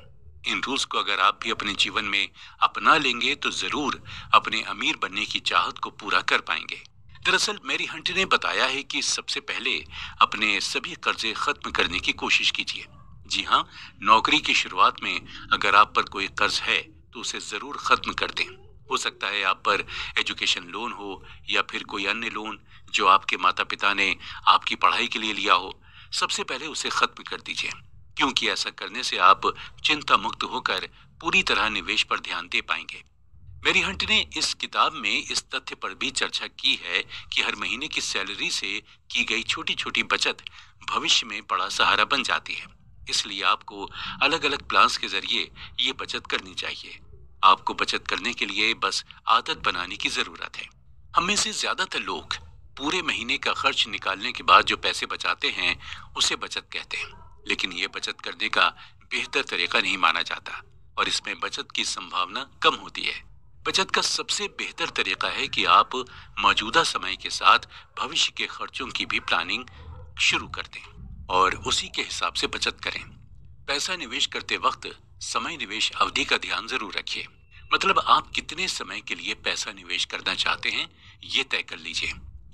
इन रूल्स को अगर आप भी अपने जीवन में अपना लेंगे तो ज़रूर अपने अमीर बनने की चाहत को पूरा कर पाएंगे दरअसल मेरी हंट ने बताया है कि सबसे पहले अपने सभी कर्जे खत्म करने की कोशिश कीजिए जी हाँ नौकरी की शुरुआत में अगर आप पर कोई कर्ज है तो उसे ज़रूर खत्म कर दें हो सकता है आप पर एजुकेशन लोन हो या फिर कोई अन्य लोन जो आपके माता पिता ने आपकी पढ़ाई के लिए लिया हो सबसे पहले उसे ख़त्म कर दीजिए क्योंकि ऐसा करने से आप चिंता मुक्त होकर पूरी तरह निवेश पर ध्यान दे पाएंगे मेरी हंट ने इस किताब में इस तथ्य पर भी चर्चा की है कि हर महीने की सैलरी से की गई छोटी छोटी बचत भविष्य में बड़ा सहारा बन जाती है इसलिए आपको अलग अलग प्लान्स के जरिए ये बचत करनी चाहिए आपको बचत करने के लिए बस आदत बनाने की जरूरत है हम में से ज्यादातर लोग पूरे महीने का खर्च निकालने के बाद जो पैसे बचाते हैं उसे बचत कहते हैं लेकिन ये बचत करने का बेहतर तरीका नहीं माना जाता और इसमें बचत की संभावना कम होती है बचत का सबसे बेहतर तरीका है कि आप मौजूदा समय के साथ भविष्य के खर्चों की भी प्लानिंग शुरू कर दें और उसी के हिसाब से बचत करें पैसा निवेश करते वक्त समय निवेश अवधि का ध्यान जरूर रखिए मतलब आप कितने समय के लिए पैसा निवेश करना चाहते हैं ये तय कर लीजिए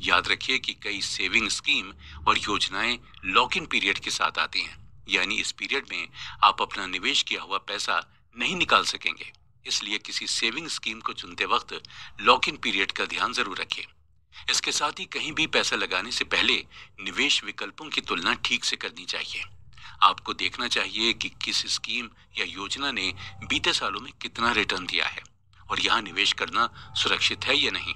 याद रखिए कि कई सेविंग स्कीम और योजनाएं लॉक इन पीरियड के साथ आती हैं यानी इस पीरियड में आप अपना निवेश किया हुआ पैसा नहीं निकाल सकेंगे इसलिए किसी सेविंग स्कीम को चुनते वक्त लॉक इन पीरियड का ध्यान जरूर रखें इसके साथ ही कहीं भी पैसा लगाने से पहले निवेश विकल्पों की तुलना ठीक से करनी चाहिए आपको देखना चाहिए कि किस स्कीम या योजना ने बीते सालों में कितना रिटर्न दिया है और यहाँ निवेश करना सुरक्षित है या नहीं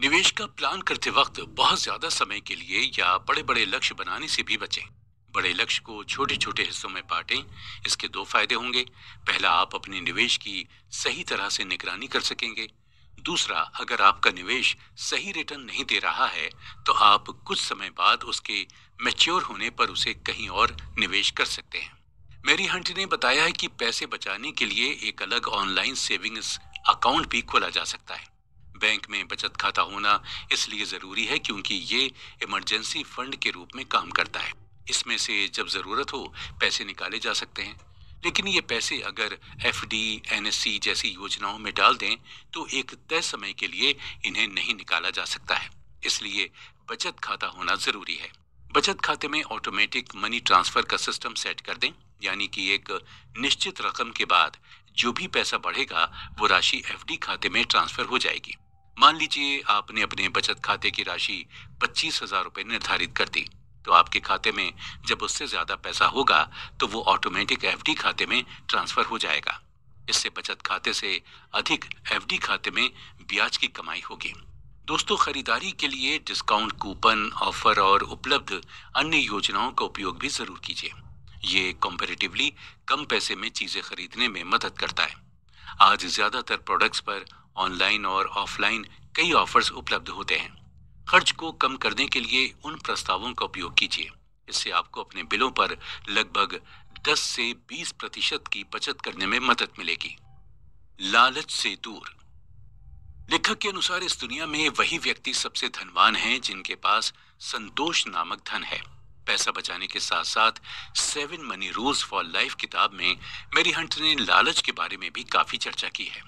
निवेश का प्लान करते वक्त बहुत ज्यादा समय के लिए या बड़े बड़े लक्ष्य बनाने से भी बचें बड़े लक्ष्य को छोटे छोटे हिस्सों में बांटें इसके दो फायदे होंगे पहला आप अपने निवेश की सही तरह से निगरानी कर सकेंगे दूसरा अगर आपका निवेश सही रिटर्न नहीं दे रहा है तो आप कुछ समय बाद उसके मैच्योर होने पर उसे कहीं और निवेश कर सकते हैं मेरी हंट ने बताया है कि पैसे बचाने के लिए एक अलग ऑनलाइन सेविंग्स अकाउंट भी खोला जा सकता है बैंक में बचत खाता होना इसलिए ज़रूरी है क्योंकि ये इमरजेंसी फंड के रूप में काम करता है इसमें से जब ज़रूरत हो पैसे निकाले जा सकते हैं लेकिन ये पैसे अगर F D N S C जैसी योजनाओं में डाल दें तो एक तय समय के लिए इन्हें नहीं निकाला जा सकता है इसलिए बचत खाता होना ज़रूरी है बचत खाते में ऑटोमेटिक मनी ट्रांसफ़र का सिस्टम सेट कर दें यानी कि एक निश्चित रकम के बाद जो भी पैसा बढ़ेगा वो राशि एफडी खाते में ट्रांसफ़र हो जाएगी मान लीजिए आपने अपने बचत खाते की राशि पच्चीस हज़ार रुपये निर्धारित कर दी तो आपके खाते में जब उससे ज़्यादा पैसा होगा तो वो ऑटोमेटिक एफडी खाते में ट्रांसफ़र हो जाएगा इससे बचत खाते से अधिक एफडी खाते में ब्याज की कमाई होगी दोस्तों खरीदारी के लिए डिस्काउंट कूपन ऑफर और उपलब्ध अन्य योजनाओं का उपयोग भी जरूर कीजिए ये कंपेरेटिवली कम पैसे में चीज़ें खरीदने में मदद करता है आज ज़्यादातर प्रोडक्ट्स पर ऑनलाइन और ऑफलाइन कई ऑफर्स उपलब्ध होते हैं खर्च को कम करने के लिए उन प्रस्तावों का उपयोग कीजिए इससे आपको अपने बिलों पर लगभग 10 से 20 प्रतिशत की बचत करने में मदद मिलेगी लालच से दूर लेखक के अनुसार इस दुनिया में वही व्यक्ति सबसे धनवान है जिनके पास संतोष नामक धन है पैसा बचाने के साथ साथ seven money rules for life किताब में मेरी हंट ने लालच के बारे में भी काफी चर्चा की है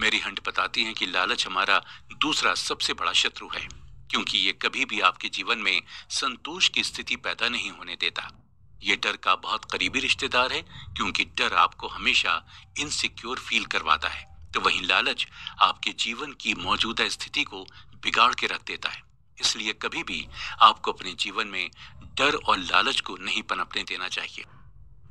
मेरी हंट बताती हैं कि लालच हमारा दूसरा सबसे बड़ा शत्रु है क्योंकि ये कभी भी आपके जीवन में संतोष की स्थिति पैदा नहीं होने देता ये डर का बहुत करीबी रिश्तेदार है क्योंकि डर आपको हमेशा इनसिक्योर फील करवाता है तो वहीं लालच आपके जीवन की मौजूदा स्थिति को बिगाड़ के रख देता है इसलिए कभी भी आपको अपने जीवन में डर और लालच को नहीं पनपने देना चाहिए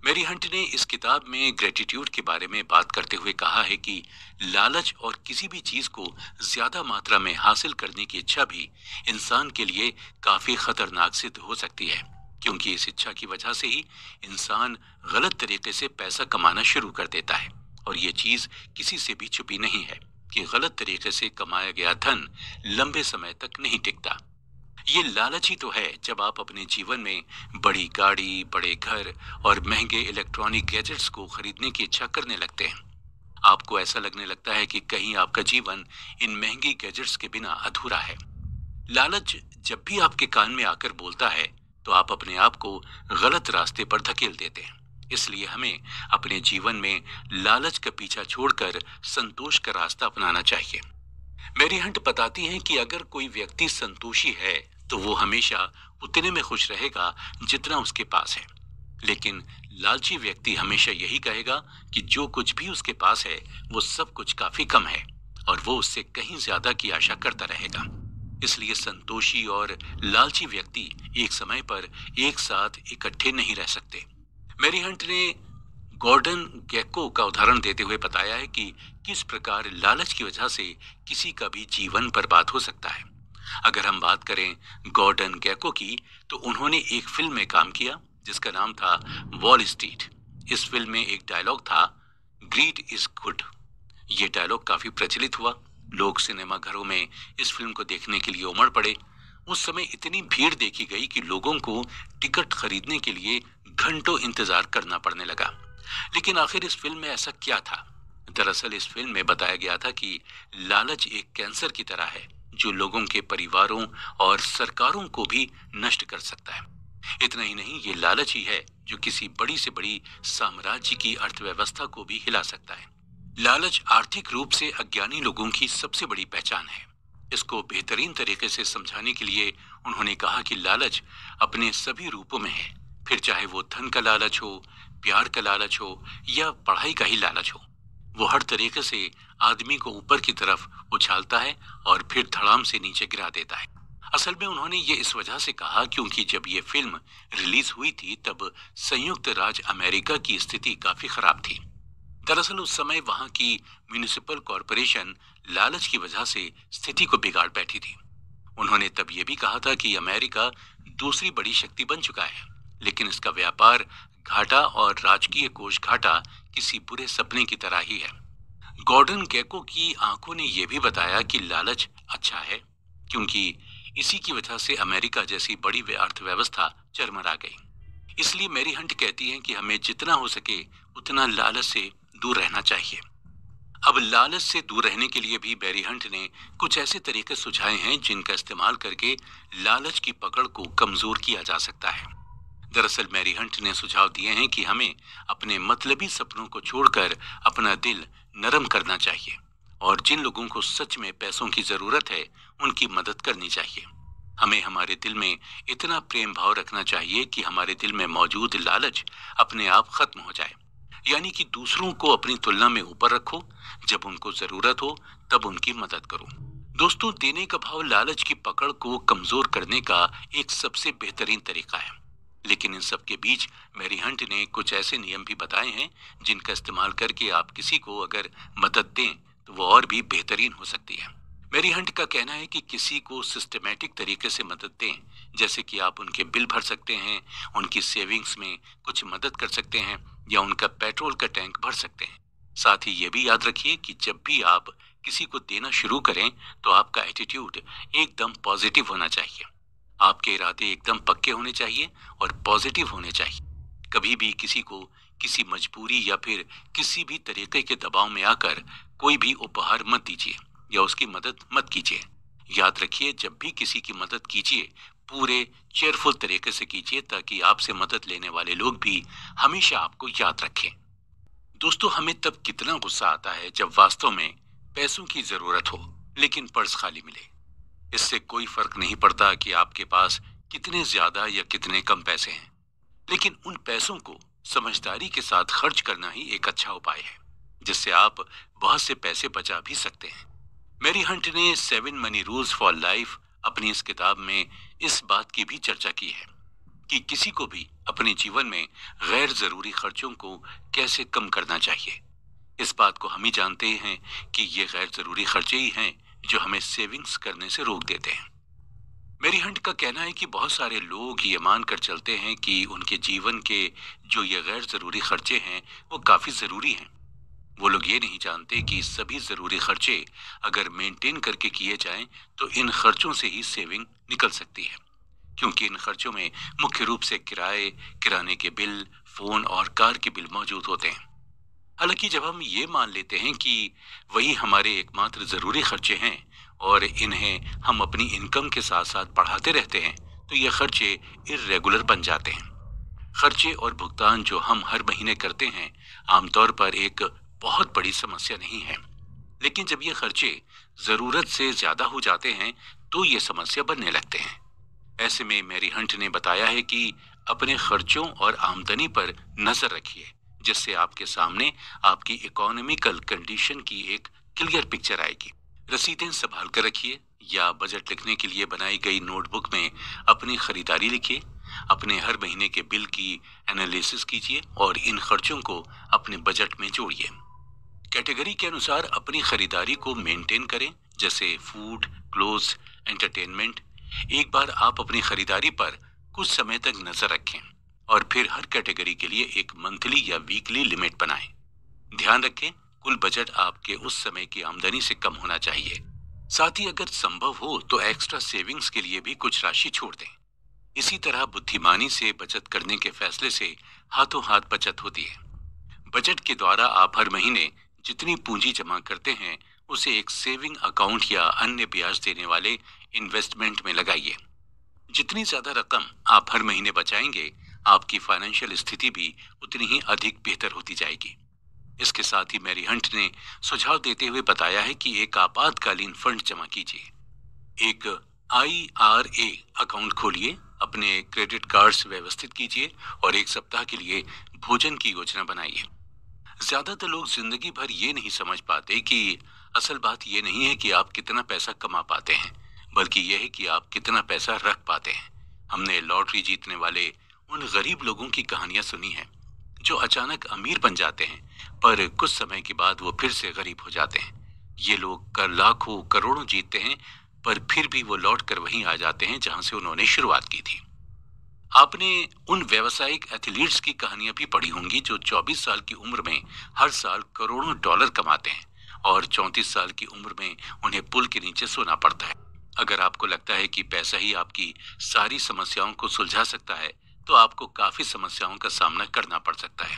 मेरी हंट ने इस किताब में ग्रेटिट्यूड के बारे में बात करते हुए कहा है कि लालच और किसी भी चीज़ को ज़्यादा मात्रा में हासिल करने की इच्छा भी इंसान के लिए काफ़ी खतरनाक सिद्ध हो सकती है क्योंकि इस इच्छा की वजह से ही इंसान गलत तरीके से पैसा कमाना शुरू कर देता है और ये चीज़ किसी से भी छुपी नहीं है कि गलत तरीके से कमाया गया धन लंबे समय तक नहीं टिकता ये लालच ही तो है जब आप अपने जीवन में बड़ी गाड़ी बड़े घर और महंगे इलेक्ट्रॉनिक गैजेट्स को खरीदने की इच्छा करने लगते हैं आपको ऐसा लगने लगता है कि कहीं आपका जीवन इन महंगी गैजेट्स के बिना अधूरा है लालच जब भी आपके कान में आकर बोलता है तो आप अपने आप को गलत रास्ते पर धकेल देते हैं इसलिए हमें अपने जीवन में लालच का पीछा छोड़कर संतोष का रास्ता अपनाना चाहिए मेरी हंट बताती है कि अगर कोई व्यक्ति संतोषी है तो वो हमेशा उतने में खुश रहेगा जितना उसके पास है लेकिन लालची व्यक्ति हमेशा यही कहेगा कि जो कुछ भी उसके पास है वो सब कुछ काफी कम है और वो उससे कहीं ज्यादा की आशा करता रहेगा इसलिए संतोषी और लालची व्यक्ति एक समय पर एक साथ इकट्ठे नहीं रह सकते मैरी हंट ने गॉर्डन गैको का उदाहरण देते हुए बताया है कि किस प्रकार लालच की वजह से किसी का भी जीवन बर्बाद हो सकता है अगर हम बात करें गॉर्डन गैको की तो उन्होंने एक फिल्म में काम किया जिसका नाम था वॉल स्ट्रीट इस फिल्म में एक डायलॉग था ग्रीट इज गुड ये डायलॉग काफ़ी प्रचलित हुआ लोग सिनेमा घरों में इस फिल्म को देखने के लिए उमड़ पड़े उस समय इतनी भीड़ देखी गई कि लोगों को टिकट खरीदने के लिए घंटों इंतजार करना पड़ने लगा लेकिन आखिर इस फिल्म में ऐसा क्या था दरअसल इस फिल्म में बताया गया था कि लालच एक कैंसर की तरह है जो लोगों के परिवारों और सरकारों को भी नष्ट कर सकता है इतना ही नहीं ये लालच ही है जो किसी बड़ी से बड़ी साम्राज्य की अर्थव्यवस्था को भी हिला सकता है लालच आर्थिक रूप से अज्ञानी लोगों की सबसे बड़ी पहचान है इसको बेहतरीन तरीके से समझाने के लिए उन्होंने कहा कि लालच अपने सभी रूपों में है फिर चाहे वो धन का लालच हो प्यार का लालच हो या पढ़ाई का ही लालच हो वो हर तरीके से आदमी को ऊपर की तरफ उछालता है और फिर धड़ाम से नीचे गिरा देता है असल में उन्होंने ये इस वजह से कहा क्योंकि जब ये फिल्म रिलीज हुई थी तब संयुक्त राज्य अमेरिका की स्थिति काफी खराब थी दरअसल उस समय वहां की म्यूनिसिपल कॉरपोरेशन लालच की वजह से स्थिति को बिगाड़ बैठी थी उन्होंने तब ये भी कहा था कि अमेरिका दूसरी बड़ी शक्ति बन चुका है लेकिन इसका व्यापार घाटा और राजकीय कोष घाटा किसी बुरे सपने की तरह ही है गॉर्डन गैको की आंखों ने यह भी बताया कि लालच अच्छा है क्योंकि इसी की वजह से अमेरिका जैसी बड़ी अर्थव्यवस्था चरमरा गई इसलिए मेरी हंट कहती है कि हमें जितना हो सके उतना लालच से दूर रहना चाहिए अब लालच से दूर रहने के लिए भी बैरी हंट ने कुछ ऐसे तरीके सुझाए हैं जिनका इस्तेमाल करके लालच की पकड़ को कमजोर किया जा सकता है दरअसल मैरी हंट ने सुझाव दिए हैं कि हमें अपने मतलबी सपनों को छोड़कर अपना दिल नरम करना चाहिए और जिन लोगों को सच में पैसों की ज़रूरत है उनकी मदद करनी चाहिए हमें हमारे दिल में इतना प्रेम भाव रखना चाहिए कि हमारे दिल में मौजूद लालच अपने आप खत्म हो जाए यानी कि दूसरों को अपनी तुलना में ऊपर रखो जब उनको ज़रूरत हो तब उनकी मदद करो दोस्तों देने का भाव लालच की पकड़ को कमज़ोर करने का एक सबसे बेहतरीन तरीका है लेकिन इन सब के बीच मैरी हंट ने कुछ ऐसे नियम भी बताए हैं जिनका इस्तेमाल करके आप किसी को अगर मदद दें तो वो और भी बेहतरीन हो सकती है मेरी हंट का कहना है कि किसी को सिस्टमेटिक तरीके से मदद दें जैसे कि आप उनके बिल भर सकते हैं उनकी सेविंग्स में कुछ मदद कर सकते हैं या उनका पेट्रोल का टैंक भर सकते हैं साथ ही ये भी याद रखिए कि जब भी आप किसी को देना शुरू करें तो आपका एटीट्यूड एकदम पॉजिटिव होना चाहिए आपके इरादे एकदम पक्के होने चाहिए और पॉजिटिव होने चाहिए कभी भी किसी को किसी मजबूरी या फिर किसी भी तरीके के दबाव में आकर कोई भी उपहार मत दीजिए या उसकी मदद मत कीजिए याद रखिए जब भी किसी की मदद कीजिए पूरे चेयरफुल तरीके से कीजिए ताकि आपसे मदद लेने वाले लोग भी हमेशा आपको याद रखें दोस्तों हमें तब कितना गुस्सा आता है जब वास्तव में पैसों की जरूरत हो लेकिन पर्स खाली मिले इससे कोई फर्क नहीं पड़ता कि आपके पास कितने ज्यादा या कितने कम पैसे हैं लेकिन उन पैसों को समझदारी के साथ खर्च करना ही एक अच्छा उपाय है जिससे आप बहुत से पैसे बचा भी सकते हैं मेरी हंट ने seven money rules for life अपनी इस किताब में इस बात की भी चर्चा की है कि किसी को भी अपने जीवन में गैर जरूरी खर्चों को कैसे कम करना चाहिए इस बात को हम ही जानते हैं कि ये गैर जरूरी खर्चे ही हैं जो हमें सेविंग्स करने से रोक देते हैं मेरी हंट का कहना है कि बहुत सारे लोग ये मानकर चलते हैं कि उनके जीवन के जो ये गैर ज़रूरी खर्चे हैं वो काफ़ी ज़रूरी हैं वो लोग ये नहीं जानते कि सभी ज़रूरी खर्चे अगर मेंटेन करके किए जाएं तो इन खर्चों से ही सेविंग निकल सकती है क्योंकि इन खर्चों में मुख्य रूप से किराए किराने के बिल फ़ोन और कार के बिल मौजूद होते हैं हालांकि जब हम ये मान लेते हैं कि वही हमारे एकमात्र ज़रूरी खर्चे हैं और इन्हें हम अपनी इनकम के साथ साथ बढ़ाते रहते हैं तो ये खर्चे इरेगुलर बन जाते हैं खर्चे और भुगतान जो हम हर महीने करते हैं आमतौर पर एक बहुत बड़ी समस्या नहीं है लेकिन जब ये खर्चे ज़रूरत से ज़्यादा हो जाते हैं तो ये समस्या बनने लगते हैं ऐसे में मैरी हंट ने बताया है कि अपने खर्चों और आमदनी पर नज़र रखिए जिससे आपके सामने आपकी इकोनॉमिकल कंडीशन की एक क्लियर पिक्चर आएगी रसीदें संभाल कर रखिए या बजट लिखने के लिए बनाई गई नोटबुक में अपनी खरीदारी लिखिए अपने हर महीने के बिल की एनालिसिस कीजिए और इन खर्चों को अपने बजट में जोड़िए कैटेगरी के अनुसार अपनी खरीदारी को मेंटेन करें जैसे फूड क्लोथ्स एंटरटेनमेंट एक बार आप अपनी खरीदारी पर कुछ समय तक नजर रखें और फिर हर कैटेगरी के लिए एक मंथली या वीकली लिमिट बनाएं। ध्यान रखें कुल बजट आपके उस समय की आमदनी से कम होना चाहिए साथ ही अगर संभव हो तो एक्स्ट्रा सेविंग्स के लिए भी कुछ राशि छोड़ दें इसी तरह बुद्धिमानी से बचत करने के फैसले से हाथों हाथ बचत होती है बजट के द्वारा आप हर महीने जितनी पूंजी जमा करते हैं उसे एक सेविंग अकाउंट या अन्य ब्याज देने वाले इन्वेस्टमेंट में लगाइए जितनी ज़्यादा रकम आप हर महीने बचाएंगे आपकी फाइनेंशियल स्थिति भी उतनी ही अधिक बेहतर होती जाएगी इसके साथ ही मैरी हंट ने सुझाव देते हुए बताया है कि एक आपातकालीन फंड जमा कीजिए एक आई आर ए अकाउंट खोलिए अपने क्रेडिट कार्ड्स व्यवस्थित कीजिए और एक सप्ताह के लिए भोजन की योजना बनाइए ज्यादातर लोग जिंदगी भर ये नहीं समझ पाते कि असल बात ये नहीं है कि आप कितना पैसा कमा पाते हैं बल्कि यह है कि आप कितना पैसा रख पाते हैं हमने लॉटरी जीतने वाले उन गरीब लोगों की कहानियां सुनी हैं जो अचानक अमीर बन जाते हैं पर कुछ समय के बाद वो फिर से गरीब हो जाते हैं ये लोग कर लाखों करोड़ों जीतते हैं पर फिर भी वो लौट कर वहीं आ जाते हैं जहां से उन्होंने शुरुआत की थी आपने उन व्यवसायिक एथलीट्स की कहानियां भी पढ़ी होंगी जो 24 साल की उम्र में हर साल करोड़ों डॉलर कमाते हैं और 34 साल की उम्र में उन्हें पुल के नीचे सोना पड़ता है अगर आपको लगता है कि पैसा ही आपकी सारी समस्याओं को सुलझा सकता है तो आपको काफी समस्याओं का सामना करना पड़ सकता है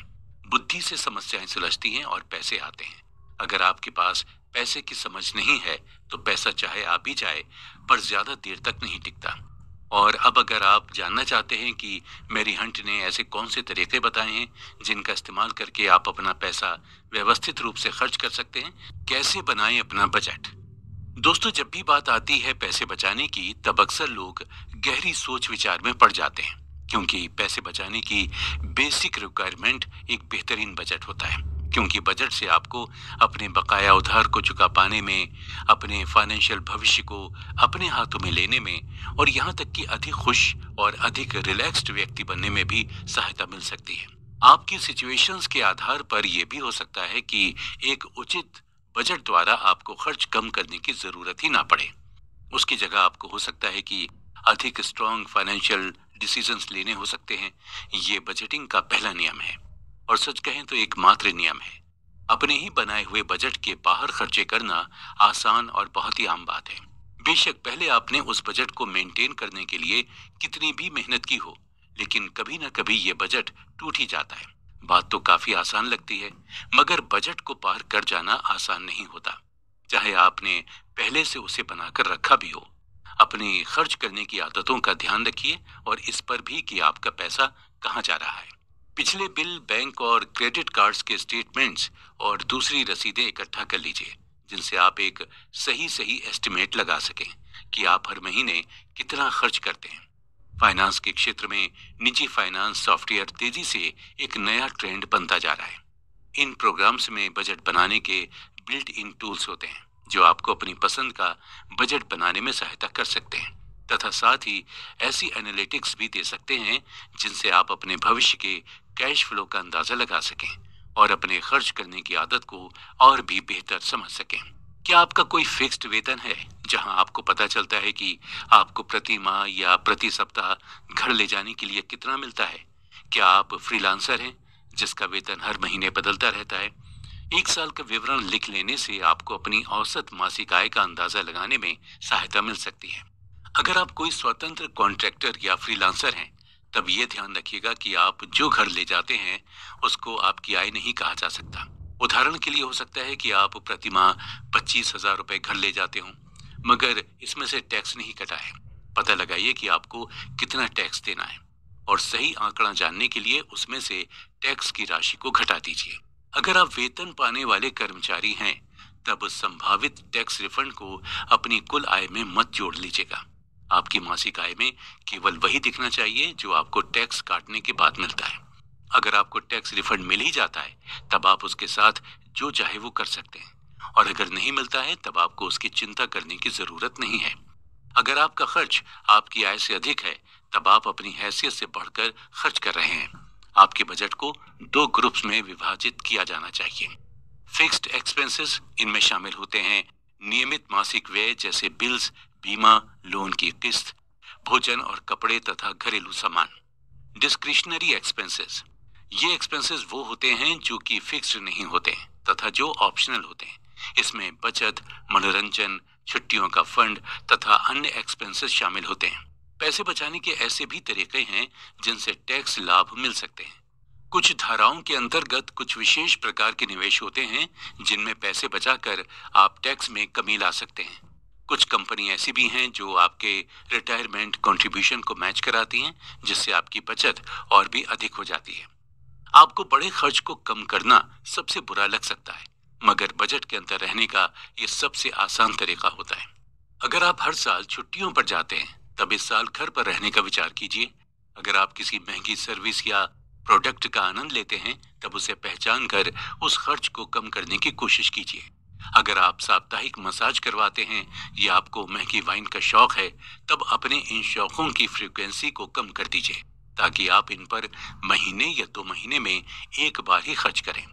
बुद्धि से समस्याएं सुलझती हैं और पैसे आते हैं अगर आपके पास पैसे की समझ नहीं है तो पैसा चाहे आ भी जाए पर ज्यादा देर तक नहीं टिकता और अब अगर आप जानना चाहते हैं कि मेरी हंट ने ऐसे कौन से तरीके बताए हैं जिनका इस्तेमाल करके आप अपना पैसा व्यवस्थित रूप से खर्च कर सकते हैं कैसे बनाएं अपना बजट दोस्तों जब भी बात आती है पैसे बचाने की तब अक्सर लोग गहरी सोच विचार में पड़ जाते हैं क्योंकि पैसे बचाने की बेसिक रिक्वायरमेंट एक बेहतरीन बजट होता है क्योंकि बजट से आपको अपने बकाया उधार को चुका पाने में अपने फाइनेंशियल भविष्य को अपने हाथों में लेने में और यहाँ तक कि अधिक खुश और अधिक रिलैक्स्ड व्यक्ति बनने में भी सहायता मिल सकती है आपकी सिचुएशंस के आधार पर यह भी हो सकता है कि एक उचित बजट द्वारा आपको खर्च कम करने की जरूरत ही ना पड़े उसकी जगह आपको हो सकता है कि अधिक स्ट्रांग फाइनेंशियल डिसीजन लेने हो सकते हैं ये बजटिंग का पहला नियम है और सच कहें तो एकमात्र नियम है अपने ही बनाए हुए बजट के बाहर खर्चे करना आसान और बहुत ही आम बात है बेशक पहले आपने उस बजट को मेंटेन करने के लिए कितनी भी मेहनत की हो लेकिन कभी ना कभी ये बजट टूट ही जाता है बात तो काफी आसान लगती है मगर बजट को पार कर जाना आसान नहीं होता चाहे आपने पहले से उसे बनाकर रखा भी हो अपने खर्च करने की आदतों का ध्यान रखिए और इस पर भी कि आपका पैसा कहाँ जा रहा है पिछले बिल बैंक और क्रेडिट कार्ड्स के स्टेटमेंट्स और दूसरी रसीदें इकट्ठा कर लीजिए जिनसे आप एक सही सही एस्टिमेट लगा सकें कि आप हर महीने कितना खर्च करते हैं फाइनेंस के क्षेत्र में निजी फाइनेंस सॉफ्टवेयर तेजी से एक नया ट्रेंड बनता जा रहा है इन प्रोग्राम्स में बजट बनाने के बिल्ट इन टूल्स होते हैं जो आपको अपनी पसंद का बजट बनाने में सहायता कर सकते हैं तथा साथ ही ऐसी एनालिटिक्स भी दे सकते हैं जिनसे आप अपने भविष्य के कैश फ्लो का अंदाज़ा लगा सकें और अपने खर्च करने की आदत को और भी बेहतर समझ सकें क्या आपका कोई फिक्स्ड वेतन है जहां आपको पता चलता है कि आपको प्रति माह या प्रति सप्ताह घर ले जाने के लिए कितना मिलता है क्या आप फ्रीलांसर हैं जिसका वेतन हर महीने बदलता रहता है एक साल का विवरण लिख लेने से आपको अपनी औसत मासिक आय का अंदाजा लगाने में सहायता मिल सकती है अगर आप कोई स्वतंत्र कॉन्ट्रैक्टर या फ्रीलांसर हैं तब ये ध्यान रखिएगा कि आप जो घर ले जाते हैं उसको आपकी आय नहीं कहा जा सकता उदाहरण के लिए हो सकता है कि आप प्रति माह पच्चीस हजार रुपए घर ले जाते हो मगर इसमें से टैक्स नहीं कटा है पता लगाइए कि आपको कितना टैक्स देना है और सही आंकड़ा जानने के लिए उसमें से टैक्स की राशि को घटा दीजिए अगर आप वेतन पाने वाले कर्मचारी हैं तब संभावित टैक्स रिफंड को अपनी कुल आय में मत जोड़ लीजिएगा आपकी मासिक आय में केवल वही दिखना चाहिए जो आपको टैक्स काटने के बाद मिलता है अगर आपको टैक्स रिफंड मिल ही जाता है तब आप उसके साथ जो चाहे वो कर सकते हैं और अगर नहीं मिलता है तब आपको उसकी चिंता करने की जरूरत नहीं है अगर आपका खर्च आपकी आय से अधिक है तब आप अपनी हैसियत से बढ़कर खर्च कर रहे हैं आपके बजट को दो ग्रुप्स में विभाजित किया जाना चाहिए फिक्स्ड एक्सपेंसेस इनमें शामिल होते हैं नियमित मासिक व्यय जैसे बिल्स बीमा लोन की किस्त भोजन और कपड़े तथा घरेलू सामान डिस्क्रिशनरी एक्सपेंसेस ये एक्सपेंसेस वो होते हैं जो कि फिक्स्ड नहीं होते तथा जो ऑप्शनल होते हैं इसमें बचत मनोरंजन छुट्टियों का फंड तथा अन्य एक्सपेंसेस शामिल होते हैं पैसे बचाने के ऐसे भी तरीके हैं जिनसे टैक्स लाभ मिल सकते हैं कुछ धाराओं के अंतर्गत कुछ विशेष प्रकार के निवेश होते हैं जिनमें पैसे बचाकर आप टैक्स में कमी ला सकते हैं कुछ कंपनी ऐसी भी हैं जो आपके रिटायरमेंट कंट्रीब्यूशन को मैच कराती हैं जिससे आपकी बचत और भी अधिक हो जाती है आपको बड़े खर्च को कम करना सबसे बुरा लग सकता है मगर बजट के अंतर रहने का ये सबसे आसान तरीका होता है अगर आप हर साल छुट्टियों पर जाते हैं तब इस साल घर पर रहने का विचार कीजिए अगर आप किसी महंगी सर्विस या प्रोडक्ट का आनंद लेते हैं तब उसे पहचान कर उस खर्च को कम करने की कोशिश कीजिए अगर आप साप्ताहिक मसाज करवाते हैं या आपको महंगी वाइन का शौक है तब अपने इन शौकों की फ्रीक्वेंसी को कम कर दीजिए ताकि आप इन पर महीने या दो महीने में एक बार ही खर्च करें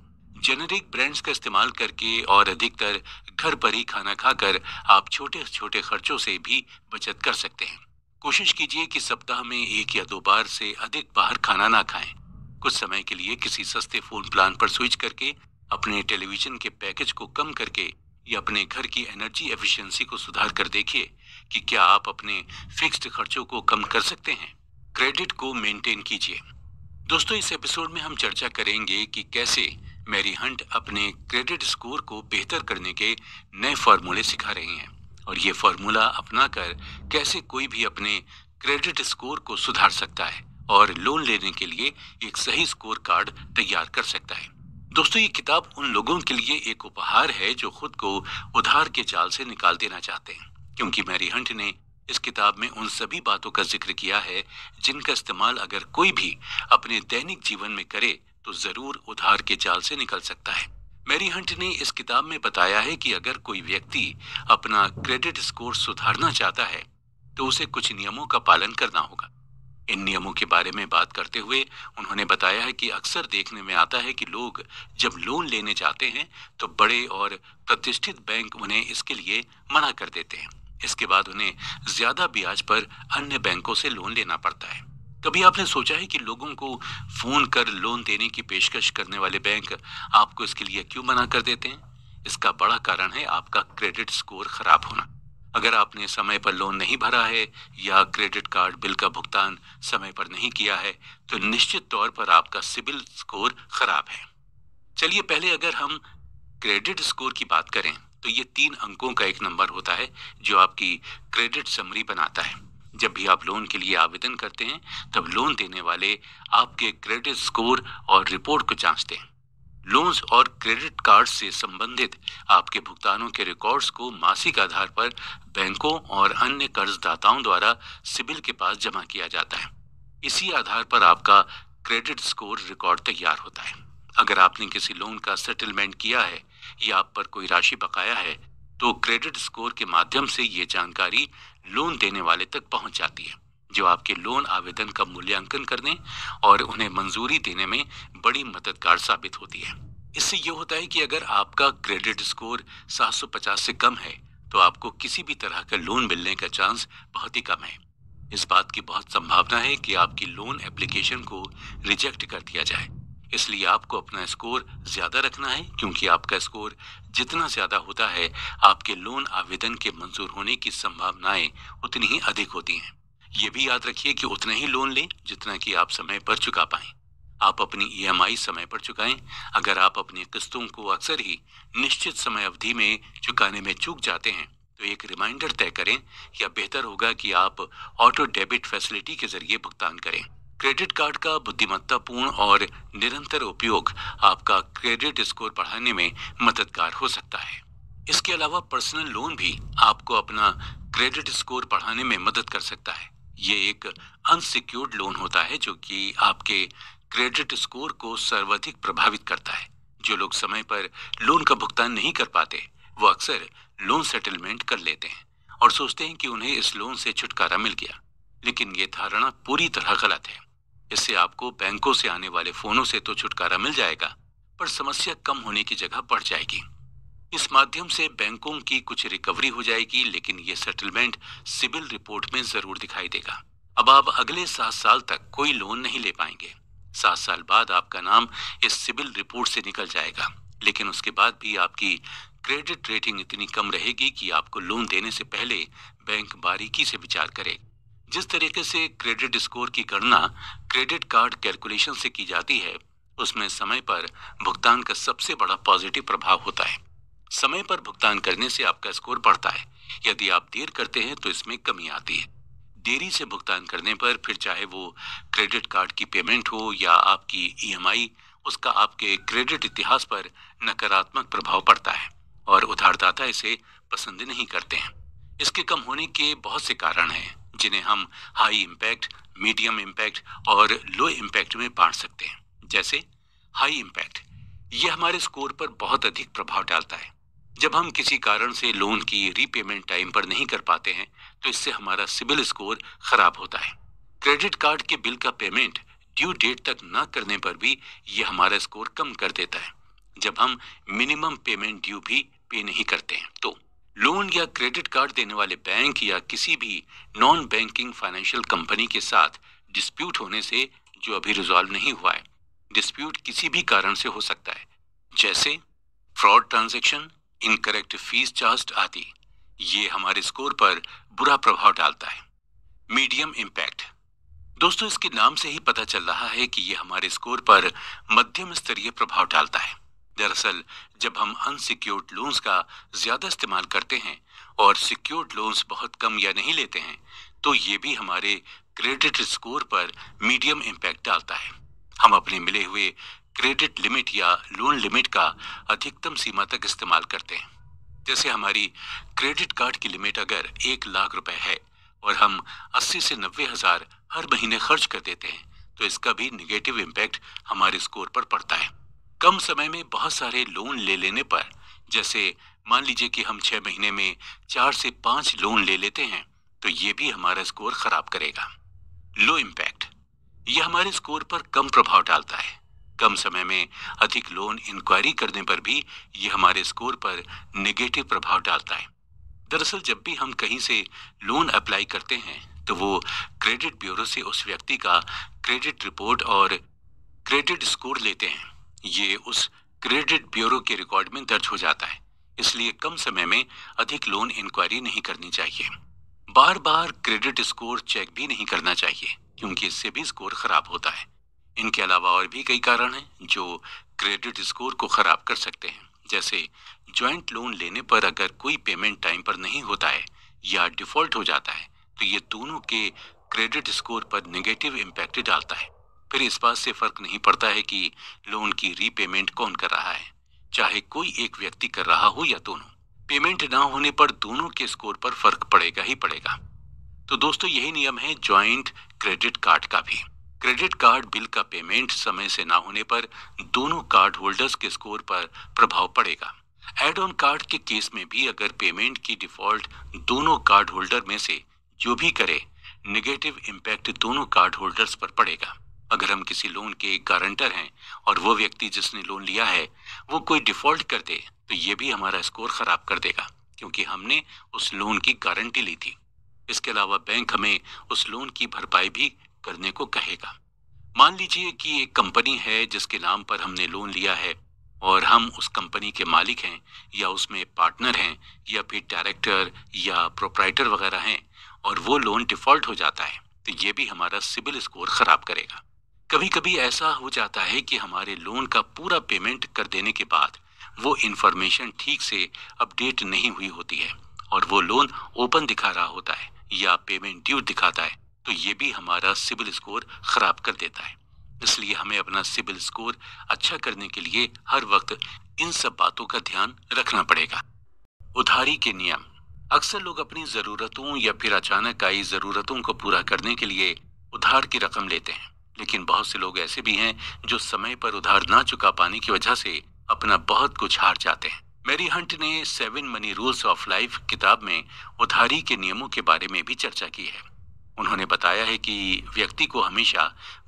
जेनेरिक ब्रांड्स का इस्तेमाल करके और अधिकतर घर पर ही खाना खाकर आप छोटे छोटे खर्चों से भी बचत कर सकते हैं कोशिश कीजिए कि सप्ताह में एक या दो बार से अधिक बाहर खाना ना खाएं। कुछ समय के लिए किसी सस्ते फोन प्लान पर स्विच करके अपने टेलीविजन के पैकेज को कम करके या अपने घर की एनर्जी एफिशिएंसी को सुधार कर देखिए कि क्या आप अपने फिक्स्ड खर्चों को कम कर सकते हैं क्रेडिट को मेंटेन कीजिए दोस्तों इस एपिसोड में हम चर्चा करेंगे कि कैसे मैरी हंट अपने क्रेडिट स्कोर को बेहतर करने के नए फॉर्मूले सिखा रही हैं और ये फॉर्मूला अपनाकर कैसे कोई भी अपने क्रेडिट स्कोर को सुधार सकता है और लोन लेने के लिए एक सही स्कोर कार्ड तैयार कर सकता है दोस्तों ये किताब उन लोगों के लिए एक उपहार है जो खुद को उधार के जाल से निकाल देना चाहते हैं क्योंकि मैरी हंट ने इस किताब में उन सभी बातों का जिक्र किया है जिनका इस्तेमाल अगर कोई भी अपने दैनिक जीवन में करे तो जरूर उधार के जाल से निकल सकता है मैरी हंट ने इस किताब में बताया है कि अगर कोई व्यक्ति अपना क्रेडिट स्कोर सुधारना चाहता है तो उसे कुछ नियमों का पालन करना होगा इन नियमों के बारे में बात करते हुए उन्होंने बताया है कि अक्सर देखने में आता है कि लोग जब लोन लेने जाते हैं तो बड़े और प्रतिष्ठित बैंक उन्हें इसके लिए मना कर देते हैं इसके बाद उन्हें ज्यादा ब्याज पर अन्य बैंकों से लोन लेना पड़ता है कभी आपने सोचा है कि लोगों को फ़ोन कर लोन देने की पेशकश करने वाले बैंक आपको इसके लिए क्यों मना कर देते हैं इसका बड़ा कारण है आपका क्रेडिट स्कोर खराब होना अगर आपने समय पर लोन नहीं भरा है या क्रेडिट कार्ड बिल का भुगतान समय पर नहीं किया है तो निश्चित तौर पर आपका सिबिल स्कोर खराब है चलिए पहले अगर हम क्रेडिट स्कोर की बात करें तो ये तीन अंकों का एक नंबर होता है जो आपकी क्रेडिट समरी बनाता है जब भी आप लोन के लिए आवेदन करते हैं तब लोन देने वाले आपके क्रेडिट स्कोर और रिपोर्ट को जांचते हैं लोन्स और क्रेडिट कार्ड से संबंधित आपके भुगतानों के रिकॉर्ड्स को मासिक आधार पर बैंकों और अन्य कर्जदाताओं द्वारा सिबिल के पास जमा किया जाता है इसी आधार पर आपका क्रेडिट स्कोर रिकॉर्ड तैयार होता है अगर आपने किसी लोन का सेटलमेंट किया है या आप पर कोई राशि बकाया है तो क्रेडिट स्कोर के माध्यम से ये जानकारी लोन देने वाले तक पहुंच जाती है जो आपके लोन आवेदन का मूल्यांकन करने और उन्हें मंजूरी देने में बड़ी मददगार साबित होती है इससे यह होता है कि अगर आपका क्रेडिट स्कोर 750 से कम है तो आपको किसी भी तरह का लोन मिलने का चांस बहुत ही कम है इस बात की बहुत संभावना है कि आपकी लोन एप्लीकेशन को रिजेक्ट कर दिया जाए इसलिए आपको अपना स्कोर ज़्यादा रखना है क्योंकि आपका स्कोर जितना ज़्यादा होता है आपके लोन आवेदन के मंजूर होने की संभावनाएं उतनी ही अधिक होती हैं ये भी याद रखिए कि उतना ही लोन लें जितना कि आप समय पर चुका पाए आप अपनी ईएमआई समय पर चुकाएं अगर आप अपनी किस्तों को अक्सर ही निश्चित समय अवधि में चुकाने में चूक जाते हैं तो एक रिमाइंडर तय करें या बेहतर होगा कि आप ऑटो डेबिट फैसिलिटी के जरिए भुगतान करें क्रेडिट कार्ड का बुद्धिमत्तापूर्ण और निरंतर उपयोग आपका क्रेडिट स्कोर बढ़ाने में मददगार हो सकता है इसके अलावा पर्सनल लोन भी आपको अपना क्रेडिट स्कोर बढ़ाने में मदद कर सकता है ये एक अनसिक्योर्ड लोन होता है जो कि आपके क्रेडिट स्कोर को सर्वाधिक प्रभावित करता है जो लोग समय पर लोन का भुगतान नहीं कर पाते वो अक्सर लोन सेटलमेंट कर लेते हैं और सोचते हैं कि उन्हें इस लोन से छुटकारा मिल गया लेकिन ये धारणा पूरी तरह गलत है इससे आपको बैंकों से आने वाले फोनों से तो छुटकारा मिल जाएगा पर समस्या कम होने की जगह बढ़ जाएगी इस माध्यम से बैंकों की कुछ रिकवरी हो जाएगी लेकिन ये सेटलमेंट सिविल रिपोर्ट में जरूर दिखाई देगा अब आप अगले सात साल तक कोई लोन नहीं ले पाएंगे सात साल बाद आपका नाम इस सिविल रिपोर्ट से निकल जाएगा लेकिन उसके बाद भी आपकी क्रेडिट रेटिंग इतनी कम रहेगी कि आपको लोन देने से पहले बैंक बारीकी से विचार करेगा जिस तरीके से क्रेडिट स्कोर की गणना क्रेडिट कार्ड कैलकुलेशन से की जाती है उसमें समय पर भुगतान का सबसे बड़ा पॉजिटिव प्रभाव होता है समय पर भुगतान करने से आपका स्कोर बढ़ता है यदि आप देर करते हैं तो इसमें कमी आती है देरी से भुगतान करने पर फिर चाहे वो क्रेडिट कार्ड की पेमेंट हो या आपकी ईएमआई e उसका आपके क्रेडिट इतिहास पर नकारात्मक प्रभाव पड़ता है और उधारदाता इसे पसंद नहीं करते हैं इसके कम होने के बहुत से कारण हैं जिन्हें हम हाई इम्पैक्ट मीडियम इम्पैक्ट और लो इम्पैक्ट में बांट सकते हैं जैसे हाई इम्पैक्ट ये हमारे स्कोर पर बहुत अधिक प्रभाव डालता है जब हम किसी कारण से लोन की रीपेमेंट टाइम पर नहीं कर पाते हैं तो इससे हमारा सिविल स्कोर खराब होता है क्रेडिट कार्ड के बिल का पेमेंट ड्यू डेट तक न करने पर भी यह हमारा स्कोर कम कर देता है जब हम मिनिमम पेमेंट ड्यू भी पे नहीं करते हैं तो लोन या क्रेडिट कार्ड देने वाले बैंक या किसी भी नॉन बैंकिंग फाइनेंशियल कंपनी के साथ डिस्प्यूट होने से जो अभी रिजॉल्व नहीं हुआ है डिस्प्यूट किसी भी कारण से हो सकता है जैसे fraud transaction incorrect fees charge आदि ये हमारे स्कोर पर बुरा प्रभाव डालता है मीडियम इम्पैक्ट दोस्तों इसके नाम से ही पता चल रहा है कि ये हमारे स्कोर पर मध्यम स्तरीय प्रभाव डालता है दरअसल जब हम अनसिक्योर्ड लोन्स का ज़्यादा इस्तेमाल करते हैं और सिक्योर्ड लोन्स बहुत कम या नहीं लेते हैं तो ये भी हमारे क्रेडिट स्कोर पर मीडियम इम्पैक्ट डालता है हम अपने मिले हुए क्रेडिट लिमिट या लोन लिमिट का अधिकतम सीमा तक इस्तेमाल करते हैं जैसे हमारी क्रेडिट कार्ड की लिमिट अगर एक लाख रुपए है और हम अस्सी से नब्बे हज़ार हर महीने खर्च कर देते हैं तो इसका भी निगेटिव इम्पैक्ट हमारे स्कोर पर पड़ता है कम समय में बहुत सारे लोन ले लेने पर जैसे मान लीजिए कि हम छः महीने में चार से पाँच लोन ले लेते हैं तो ये भी हमारा स्कोर खराब करेगा लो इम्पैक्ट यह हमारे स्कोर पर कम प्रभाव डालता है कम समय में अधिक लोन इंक्वायरी करने पर भी ये हमारे स्कोर पर नेगेटिव प्रभाव डालता है दरअसल जब भी हम कहीं से लोन अप्लाई करते हैं तो वो क्रेडिट ब्यूरो से उस व्यक्ति का क्रेडिट रिपोर्ट और क्रेडिट स्कोर लेते हैं ये उस क्रेडिट ब्यूरो के रिकॉर्ड में दर्ज हो जाता है इसलिए कम समय में अधिक लोन इंक्वायरी नहीं करनी चाहिए बार बार क्रेडिट स्कोर चेक भी नहीं करना चाहिए क्योंकि इससे भी स्कोर खराब होता है इनके अलावा और भी कई कारण हैं जो क्रेडिट स्कोर को खराब कर सकते हैं जैसे ज्वाइंट लोन लेने पर अगर कोई पेमेंट टाइम पर नहीं होता है या डिफॉल्ट हो जाता है तो ये दोनों के क्रेडिट स्कोर पर नेगेटिव इम्पैक्ट डालता है फिर इस बात से फर्क नहीं पड़ता है कि लोन की रीपेमेंट कौन कर रहा है चाहे कोई एक व्यक्ति कर रहा हो या दोनों पेमेंट ना होने पर दोनों के स्कोर पर फर्क पड़ेगा ही पड़ेगा तो दोस्तों यही नियम है ज्वाइंट क्रेडिट कार्ड का भी क्रेडिट कार्ड बिल का पेमेंट समय से ना होने पर दोनों कार्ड होल्डर्स के स्कोर पर प्रभाव पड़ेगा एड ऑन कार्ड के केस में भी अगर पेमेंट की डिफॉल्ट दोनों कार्ड होल्डर में से जो भी करे नेगेटिव इम्पैक्ट दोनों कार्ड होल्डर्स पर पड़ेगा अगर हम किसी लोन के गारंटर हैं और वो व्यक्ति जिसने लोन लिया है वो कोई डिफॉल्ट कर दे तो ये भी हमारा स्कोर ख़राब कर देगा क्योंकि हमने उस लोन की गारंटी ली थी इसके अलावा बैंक हमें उस लोन की भरपाई भी करने को कहेगा मान लीजिए कि एक कंपनी है जिसके नाम पर हमने लोन लिया है और हम उस कंपनी के मालिक हैं या उसमें पार्टनर हैं या फिर डायरेक्टर या प्रोपराइटर वगैरह हैं और वो लोन डिफ़ॉल्ट हो जाता है तो ये भी हमारा सिविल स्कोर ख़राब करेगा कभी कभी ऐसा हो जाता है कि हमारे लोन का पूरा पेमेंट कर देने के बाद वो इन्फॉर्मेशन ठीक से अपडेट नहीं हुई होती है और वो लोन ओपन दिखा रहा होता है या पेमेंट ड्यू दिखाता है तो ये भी हमारा सिबिल स्कोर खराब कर देता है इसलिए हमें अपना सिबिल स्कोर अच्छा करने के लिए हर वक्त इन सब बातों का ध्यान रखना पड़ेगा उधारी के नियम अक्सर लोग अपनी ज़रूरतों या फिर अचानक आई ज़रूरतों को पूरा करने के लिए उधार की रकम लेते हैं लेकिन बहुत से लोग ऐसे भी हैं जो समय पर उधार ना चुका पाने की वजह से अपना बहुत कुछ हार जाते हैं मैरी हंट ने seven money rules of life किताब में उधारी के नियमों के बारे में भी चर्चा की है उन्होंने बताया है कि व्यक्ति को हमेशा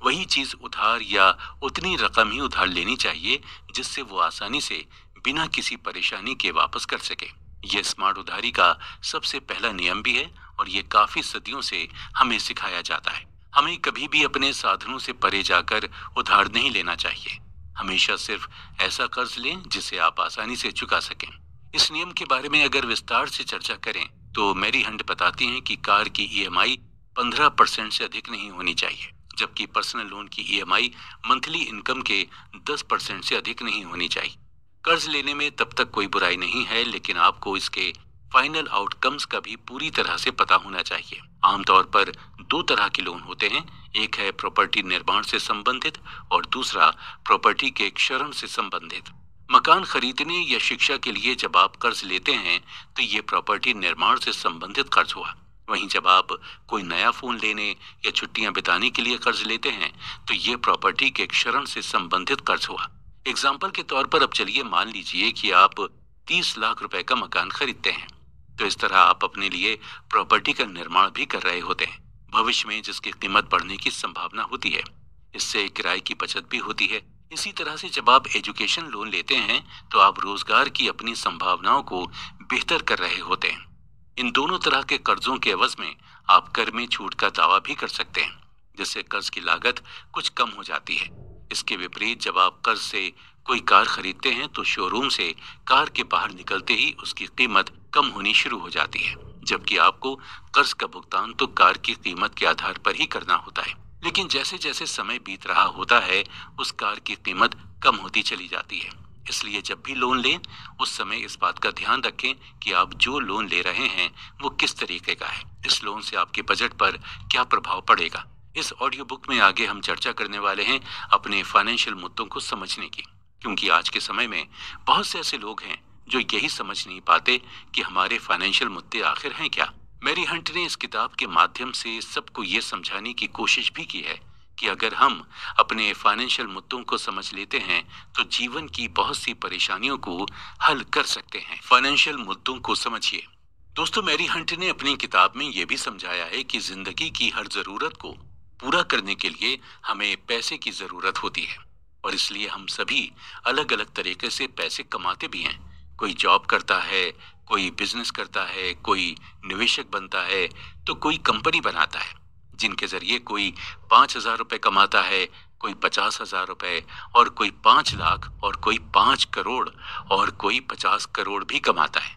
वही चीज उधार या उतनी रकम ही उधार लेनी चाहिए जिससे वो आसानी से बिना किसी परेशानी के वापस कर सके ये स्मार्ट उधारी का सबसे पहला नियम भी है और ये काफी सदियों से हमें सिखाया जाता है हमें कभी भी अपने साधनों से परे जाकर उधार नहीं लेना चाहिए हमेशा सिर्फ ऐसा कर्ज लें जिसे आप आसानी से चुका सकें इस नियम के बारे में अगर विस्तार से चर्चा करें तो मेरी हंट बताती हैं कि कार की ईएमआई e 15 परसेंट से अधिक नहीं होनी चाहिए जबकि पर्सनल लोन की ईएमआई e मंथली इनकम के 10 परसेंट से अधिक नहीं होनी चाहिए कर्ज लेने में तब तक कोई बुराई नहीं है लेकिन आपको इसके फाइनल आउटकम्स का भी पूरी तरह से पता होना चाहिए आमतौर पर दो तरह के लोन होते हैं एक है प्रॉपर्टी निर्माण से संबंधित और दूसरा प्रॉपर्टी के क्षरण से संबंधित मकान खरीदने या शिक्षा के लिए जब आप कर्ज लेते हैं तो ये प्रॉपर्टी निर्माण से संबंधित कर्ज हुआ वहीं जब आप कोई नया फोन लेने या छुट्टियां बिताने के लिए कर्ज लेते हैं तो ये प्रॉपर्टी के क्षरण से संबंधित कर्ज हुआ एग्जाम्पल के तौर पर अब चलिए मान लीजिए कि आप 30 लाख रुपए का मकान खरीदते हैं तो इस तरह आप अपने लिए प्रॉपर्टी का निर्माण भी कर रहे होते हैं भविष्य में जिसकी कीमत बढ़ने की संभावना होती है इससे किराए की बचत भी होती है इसी तरह से जब आप एजुकेशन लोन लेते हैं तो आप रोजगार की अपनी संभावनाओं को बेहतर कर रहे होते हैं इन दोनों तरह के कर्जों के अवज में आप कर में छूट का दावा भी कर सकते हैं जिससे कर्ज की लागत कुछ कम हो जाती है इसके विपरीत जब आप कर्ज से कोई कार खरीदते हैं तो शोरूम से कार के बाहर निकलते ही उसकी कीमत कम होनी शुरू हो जाती है जबकि आपको कर्ज का भुगतान तो कार की कीमत के आधार पर ही करना होता है लेकिन जैसे जैसे समय बीत रहा होता है उस कार की कीमत कम होती चली जाती है इसलिए जब भी लोन लें उस समय इस बात का ध्यान रखें कि आप जो लोन ले रहे हैं वो किस तरीके का है इस लोन से आपके बजट पर क्या प्रभाव पड़ेगा इस ऑडियो बुक में आगे हम चर्चा करने वाले हैं अपने फाइनेंशियल मुद्दों को समझने की क्योंकि आज के समय में बहुत से ऐसे लोग हैं जो यही समझ नहीं पाते कि हमारे फाइनेंशियल मुद्दे आखिर हैं क्या मेरी हंट ने इस किताब के माध्यम से सबको ये समझाने की कोशिश भी की है कि अगर हम अपने फाइनेंशियल मुद्दों को समझ लेते हैं तो जीवन की बहुत सी परेशानियों को हल कर सकते हैं फाइनेंशियल मुद्दों को समझिए दोस्तों मैरी हंट ने अपनी किताब में यह भी समझाया है कि जिंदगी की हर जरूरत को पूरा करने के लिए हमें पैसे की जरूरत होती है और इसलिए हम सभी अलग अलग तरीके से पैसे कमाते भी हैं कोई जॉब करता है कोई बिजनेस करता है कोई निवेशक बनता है तो कोई कंपनी बनाता है जिनके जरिए कोई पाँच हजार रुपये कमाता है कोई पचास हजार रुपये और कोई पाँच लाख और कोई पाँच करोड़ और कोई पचास करोड़ भी कमाता है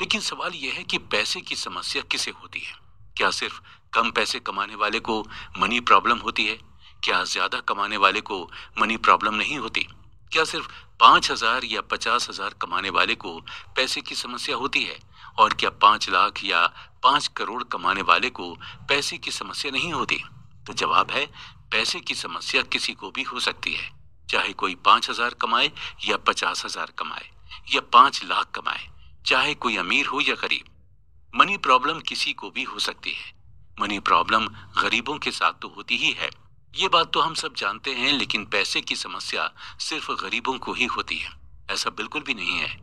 लेकिन सवाल यह है कि पैसे की समस्या किसे होती है क्या सिर्फ कम पैसे कमाने वाले को मनी प्रॉब्लम होती है क्या ज़्यादा कमाने वाले को मनी प्रॉब्लम नहीं होती क्या सिर्फ पांच हज़ार या पचास हज़ार कमाने वाले को पैसे की समस्या होती है और क्या पांच लाख या पांच करोड़ कमाने वाले को पैसे की समस्या नहीं होती तो जवाब है पैसे की समस्या किसी को भी हो सकती है चाहे कोई पांच हज़ार कमाए या पचास हज़ार कमाए या पांच लाख कमाए चाहे कोई अमीर हो या गरीब मनी प्रॉब्लम किसी को भी हो सकती है मनी प्रॉब्लम गरीबों के साथ तो होती ही है ये बात तो हम सब जानते हैं लेकिन पैसे की समस्या सिर्फ गरीबों को ही होती है ऐसा बिल्कुल भी नहीं है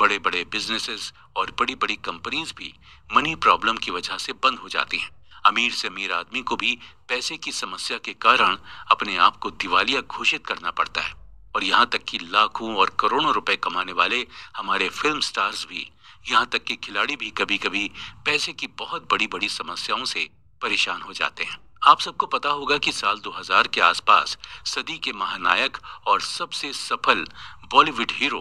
बड़े बड़े बिजनेसेस और बड़ी बड़ी कंपनीज भी मनी प्रॉब्लम की वजह से बंद हो जाती हैं अमीर से अमीर आदमी को भी पैसे की समस्या के कारण अपने आप को दिवालिया घोषित करना पड़ता है और यहाँ तक कि लाखों और करोड़ों रुपए कमाने वाले हमारे फिल्म स्टार्स भी यहाँ तक कि खिलाड़ी भी कभी कभी पैसे की बहुत बड़ी बड़ी समस्याओं से परेशान हो जाते हैं आप सबको पता होगा कि साल 2000 के आसपास सदी के महानायक और सबसे सफल बॉलीवुड हीरो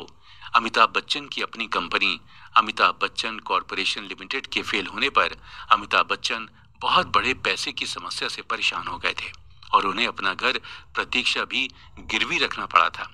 अमिताभ बच्चन की अपनी company Amitabh Bachchan corporation limited के फेल होने पर अमिताभ बच्चन बहुत बड़े पैसे की समस्या से परेशान हो गए थे और उन्हें अपना घर प्रतीक्षा भी गिरवी रखना पड़ा था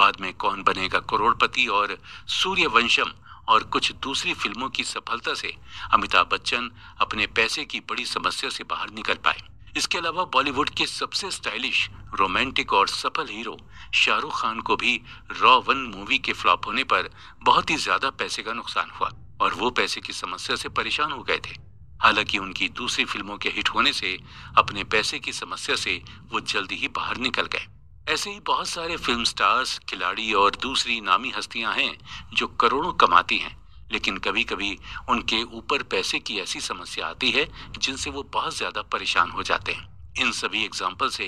बाद में कौन बनेगा करोड़पति और सूर्यवंशम और कुछ दूसरी फिल्मों की सफलता से अमिताभ बच्चन अपने पैसे की बड़ी समस्या से बाहर निकल पाए इसके अलावा बॉलीवुड के सबसे स्टाइलिश रोमांटिक और सफल हीरो शाहरुख खान को भी रॉ वन मूवी के फ्लॉप होने पर बहुत ही ज्यादा पैसे का नुकसान हुआ और वो पैसे की समस्या से परेशान हो गए थे हालांकि उनकी दूसरी फिल्मों के हिट होने से अपने पैसे की समस्या से वो जल्दी ही बाहर निकल गए ऐसे ही बहुत सारे फिल्म स्टार्स खिलाड़ी और दूसरी नामी हस्तियां हैं जो करोड़ों कमाती हैं लेकिन कभी कभी उनके ऊपर पैसे की ऐसी समस्या आती है जिनसे वो बहुत ज़्यादा परेशान हो जाते हैं इन सभी एग्जाम्पल से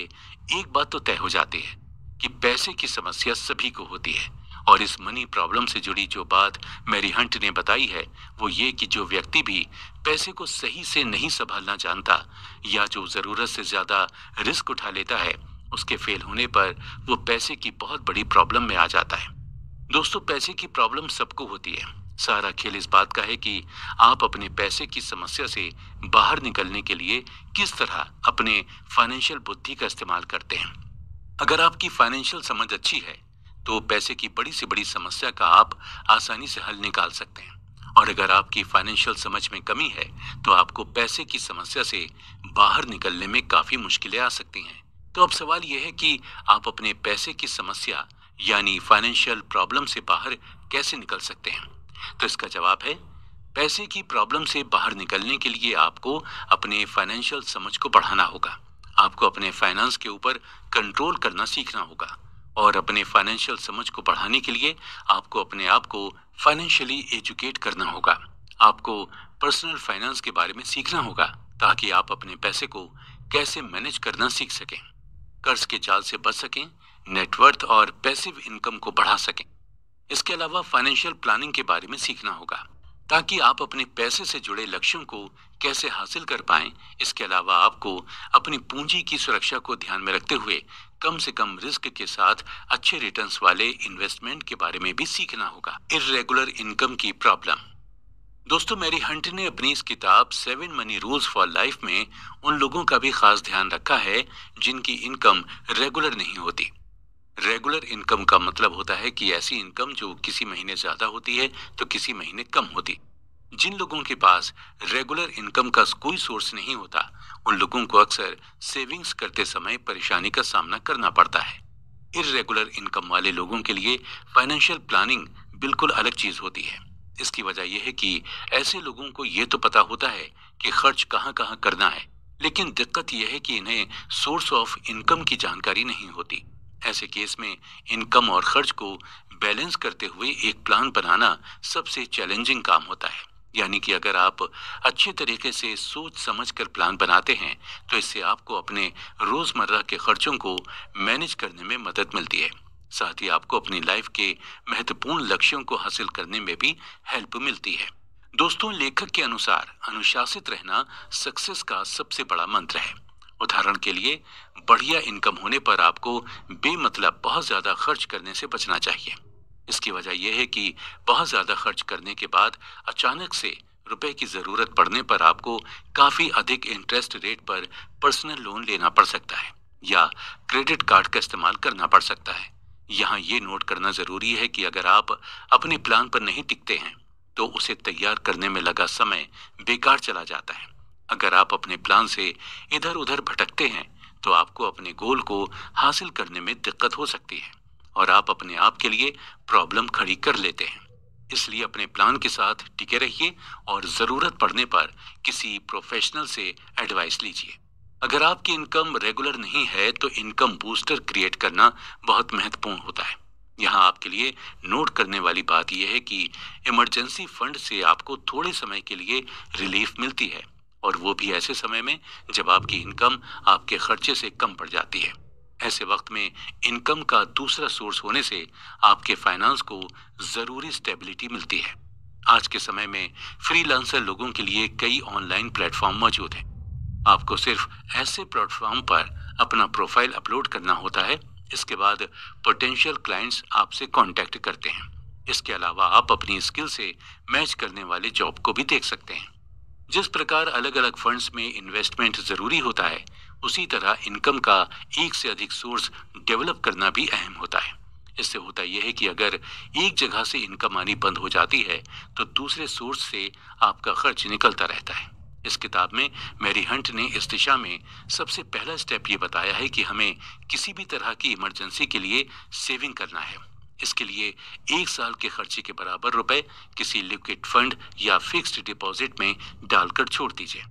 एक बात तो तय हो जाती है कि पैसे की समस्या सभी को होती है और इस मनी प्रॉब्लम से जुड़ी जो बात मैरी हंट ने बताई है वो ये कि जो व्यक्ति भी पैसे को सही से नहीं संभालना जानता या जो ज़रूरत से ज़्यादा रिस्क उठा लेता है उसके फेल होने पर वो पैसे की बहुत बड़ी प्रॉब्लम में आ जाता है दोस्तों पैसे की प्रॉब्लम सबको होती है सारा खेल इस बात का है कि आप अपने पैसे की समस्या से बाहर निकलने के लिए किस तरह अपने फाइनेंशियल बुद्धि का इस्तेमाल करते हैं अगर आपकी फाइनेंशियल समझ अच्छी है तो पैसे की बड़ी से बड़ी समस्या का आप आसानी से हल निकाल सकते हैं और अगर आपकी फाइनेंशियल समझ में कमी है तो आपको पैसे की समस्या से बाहर निकलने में काफ़ी मुश्किलें आ सकती हैं तो अब सवाल यह है कि आप अपने पैसे की समस्या यानी फाइनेंशियल प्रॉब्लम से बाहर कैसे निकल सकते हैं तो इसका जवाब है पैसे की प्रॉब्लम से बाहर निकलने के लिए आपको अपने फाइनेंशियल समझ को बढ़ाना होगा आपको अपने फाइनेंस के ऊपर कंट्रोल करना सीखना होगा और अपने फाइनेंशियल समझ को बढ़ाने के लिए आपको अपने आप को फाइनेंशियली एजुकेट करना होगा आपको पर्सनल फाइनेंस के बारे में सीखना होगा ताकि आप अपने पैसे को कैसे मैनेज करना सीख सकें कर्ज के जाल से बच सकें नेटवर्थ और पैसिव इनकम को बढ़ा सकें इसके अलावा फाइनेंशियल प्लानिंग के बारे में सीखना होगा ताकि आप अपने पैसे से जुड़े लक्ष्यों को कैसे हासिल कर पाएं इसके अलावा आपको अपनी पूंजी की सुरक्षा को ध्यान में रखते हुए कम से कम रिस्क के साथ अच्छे रिटर्न्स वाले इन्वेस्टमेंट के बारे में भी सीखना होगा इरेगुलर इनकम की प्रॉब्लम दोस्तों मेरी हंट ने अपनी इस किताब seven money rules for life में उन लोगों का भी खास ध्यान रखा है जिनकी इनकम रेगुलर नहीं होती रेगुलर इनकम का मतलब होता है कि ऐसी इनकम जो किसी महीने ज़्यादा होती है तो किसी महीने कम होती जिन लोगों के पास रेगुलर इनकम का कोई सोर्स नहीं होता उन लोगों को अक्सर सेविंग्स करते समय परेशानी का सामना करना पड़ता है इरेगुलर इनकम वाले लोगों के लिए फाइनेंशियल प्लानिंग बिल्कुल अलग चीज़ होती है इसकी वजह यह है कि ऐसे लोगों को ये तो पता होता है कि खर्च कहाँ कहाँ करना है लेकिन दिक्कत यह है कि इन्हें सोर्स ऑफ इनकम की जानकारी नहीं होती ऐसे केस में इनकम और खर्च को बैलेंस करते हुए एक प्लान बनाना सबसे चैलेंजिंग काम होता है यानी कि अगर आप अच्छे तरीके से सोच समझ कर प्लान बनाते हैं तो इससे आपको अपने रोज़मर्रा के खर्चों को मैनेज करने में मदद मिलती है साथ ही आपको अपनी लाइफ के महत्वपूर्ण लक्ष्यों को हासिल करने में भी हेल्प मिलती है दोस्तों लेखक के अनुसार अनुशासित रहना सक्सेस का सबसे बड़ा मंत्र है उदाहरण के लिए बढ़िया इनकम होने पर आपको बेमतलब बहुत ज़्यादा खर्च करने से बचना चाहिए इसकी वजह यह है कि बहुत ज़्यादा खर्च करने के बाद अचानक से रुपए की ज़रूरत पड़ने पर आपको काफ़ी अधिक इंटरेस्ट रेट पर पर्सनल लोन लेना पड़ सकता है या क्रेडिट कार्ड का इस्तेमाल करना पड़ सकता है यहाँ ये नोट करना ज़रूरी है कि अगर आप अपने प्लान पर नहीं टिकते हैं तो उसे तैयार करने में लगा समय बेकार चला जाता है अगर आप अपने प्लान से इधर उधर भटकते हैं तो आपको अपने गोल को हासिल करने में दिक्कत हो सकती है और आप अपने आप के लिए प्रॉब्लम खड़ी कर लेते हैं इसलिए अपने प्लान के साथ टिके रहिए और ज़रूरत पड़ने पर किसी प्रोफेशनल से एडवाइस लीजिए अगर आपकी इनकम रेगुलर नहीं है तो इनकम बूस्टर क्रिएट करना बहुत महत्वपूर्ण होता है यहाँ आपके लिए नोट करने वाली बात यह है कि इमरजेंसी फंड से आपको थोड़े समय के लिए रिलीफ मिलती है और वो भी ऐसे समय में जब आपकी इनकम आपके खर्चे से कम पड़ जाती है ऐसे वक्त में इनकम का दूसरा सोर्स होने से आपके फाइनेंस को ज़रूरी स्टेबिलिटी मिलती है आज के समय में फ्रीलांसर लोगों के लिए कई ऑनलाइन प्लेटफॉर्म मौजूद हैं आपको सिर्फ ऐसे प्लेटफॉर्म पर अपना प्रोफाइल अपलोड करना होता है इसके बाद पोटेंशियल क्लाइंट्स आपसे कांटेक्ट करते हैं इसके अलावा आप अपनी स्किल से मैच करने वाले जॉब को भी देख सकते हैं जिस प्रकार अलग अलग फंड्स में इन्वेस्टमेंट ज़रूरी होता है उसी तरह इनकम का एक से अधिक सोर्स डेवलप करना भी अहम होता है इससे होता यह है कि अगर एक जगह से इनकम आनी बंद हो जाती है तो दूसरे सोर्स से आपका खर्च निकलता रहता है इस किताब में मैरी हंट ने इस दिशा में सबसे पहला स्टेप ये बताया है कि हमें किसी भी तरह की इमरजेंसी के लिए सेविंग करना है इसके लिए एक साल के खर्चे के बराबर रुपए किसी लिक्विड फंड या फिक्स्ड डिपॉजिट में डालकर छोड़ दीजिए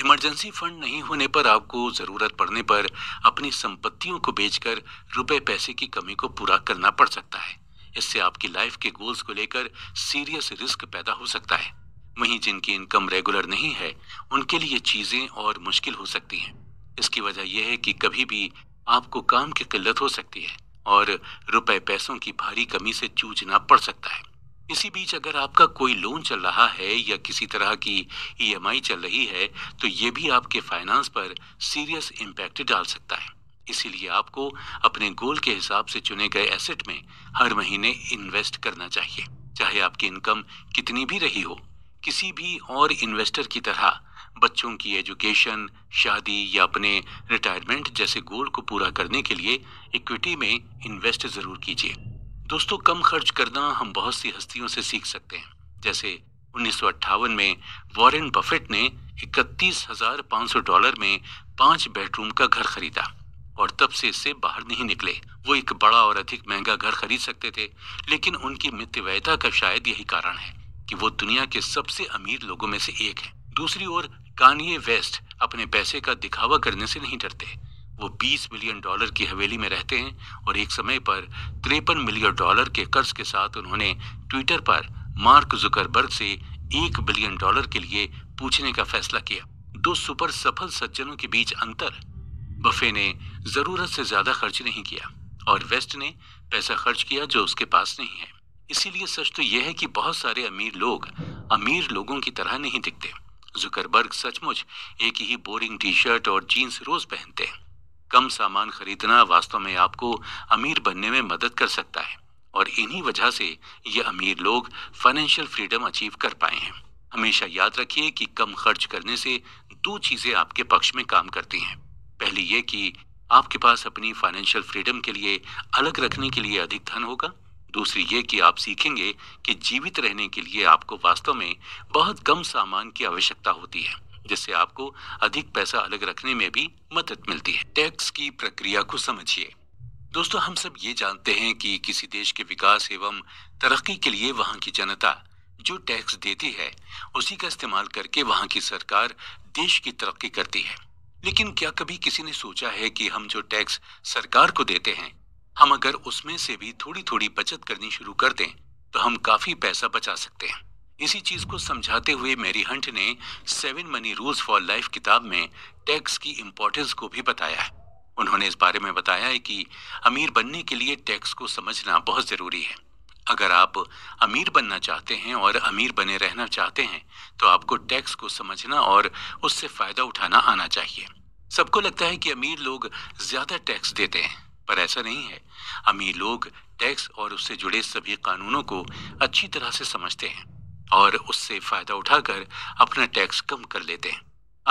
इमरजेंसी फंड नहीं होने पर आपको ज़रूरत पड़ने पर अपनी संपत्तियों को बेचकर रुपए पैसे की कमी को पूरा करना पड़ सकता है इससे आपकी लाइफ के गोल्स को लेकर सीरियस रिस्क पैदा हो सकता है वहीं जिनकी इनकम रेगुलर नहीं है उनके लिए चीज़ें और मुश्किल हो सकती हैं इसकी वजह यह है कि कभी भी आपको काम की किल्लत हो सकती है और रुपए पैसों की भारी कमी से जूझना पड़ सकता है इसी बीच अगर आपका कोई लोन चल रहा है या किसी तरह की ईएमआई e चल रही है तो ये भी आपके फाइनेंस पर सीरियस इम्पैक्ट डाल सकता है इसीलिए आपको अपने गोल के हिसाब से चुने गए एसेट में हर महीने इन्वेस्ट करना चाहिए चाहे आपकी इनकम कितनी भी रही हो किसी भी और इन्वेस्टर की तरह बच्चों की एजुकेशन शादी या अपने रिटायरमेंट जैसे गोल को पूरा करने के लिए इक्विटी में इन्वेस्ट ज़रूर कीजिए दोस्तों कम खर्च करना हम बहुत सी हस्तियों से सीख सकते हैं जैसे उन्नीस में वॉरेन बफेट ने इकतीस हजार सौ डॉलर में पांच बेडरूम का घर खरीदा और तब से इससे बाहर नहीं निकले वो एक बड़ा और अधिक महंगा घर खरीद सकते थे लेकिन उनकी मितव्ययता का शायद यही कारण है कि वो दुनिया के सबसे अमीर लोगों में से एक है दूसरी ओर कानिए वेस्ट अपने पैसे का दिखावा करने से नहीं डरते वो 20 मिलियन डॉलर की हवेली में रहते हैं और एक समय पर तिरपन मिलियन डॉलर के कर्ज के साथ उन्होंने ट्विटर पर मार्क जुकरबर्ग से एक बिलियन डॉलर के लिए पूछने का फैसला किया दो सुपर सफल सज्जनों के बीच अंतर बफे ने जरूरत से ज्यादा खर्च नहीं किया और वेस्ट ने पैसा खर्च किया जो उसके पास नहीं है इसीलिए सच तो यह है कि बहुत सारे अमीर लोग अमीर लोगों की तरह नहीं दिखते जुकरबर्ग सचमुच एक ही बोरिंग टी शर्ट और जीन्स रोज पहनते हैं कम सामान खरीदना वास्तव में आपको अमीर बनने में मदद कर सकता है और इन्हीं वजह से ये अमीर लोग फाइनेंशियल फ्रीडम अचीव कर पाए हैं हमेशा याद रखिए कि कम खर्च करने से दो चीज़ें आपके पक्ष में काम करती हैं पहली ये कि आपके पास अपनी फाइनेंशियल फ्रीडम के लिए अलग रखने के लिए अधिक धन होगा दूसरी ये कि आप सीखेंगे कि जीवित रहने के लिए आपको वास्तव में बहुत कम सामान की आवश्यकता होती है जिससे आपको अधिक पैसा अलग रखने में भी मदद मिलती है टैक्स की प्रक्रिया को समझिए दोस्तों हम सब ये जानते हैं कि किसी देश के विकास एवं तरक्की के लिए वहाँ की जनता जो टैक्स देती है उसी का इस्तेमाल करके वहाँ की सरकार देश की तरक्की करती है लेकिन क्या कभी किसी ने सोचा है कि हम जो टैक्स सरकार को देते हैं हम अगर उसमें से भी थोड़ी थोड़ी बचत करनी शुरू कर दें तो हम काफ़ी पैसा बचा सकते हैं इसी चीज़ को समझाते हुए मेरी हंट ने seven money rules for life किताब में टैक्स की इम्पोर्टेंस को भी बताया है उन्होंने इस बारे में बताया है कि अमीर बनने के लिए टैक्स को समझना बहुत ज़रूरी है अगर आप अमीर बनना चाहते हैं और अमीर बने रहना चाहते हैं तो आपको टैक्स को समझना और उससे फ़ायदा उठाना आना चाहिए सबको लगता है कि अमीर लोग ज़्यादा टैक्स देते हैं पर ऐसा नहीं है अमीर लोग टैक्स और उससे जुड़े सभी कानूनों को अच्छी तरह से समझते हैं और उससे फ़ायदा उठाकर अपना टैक्स कम कर लेते हैं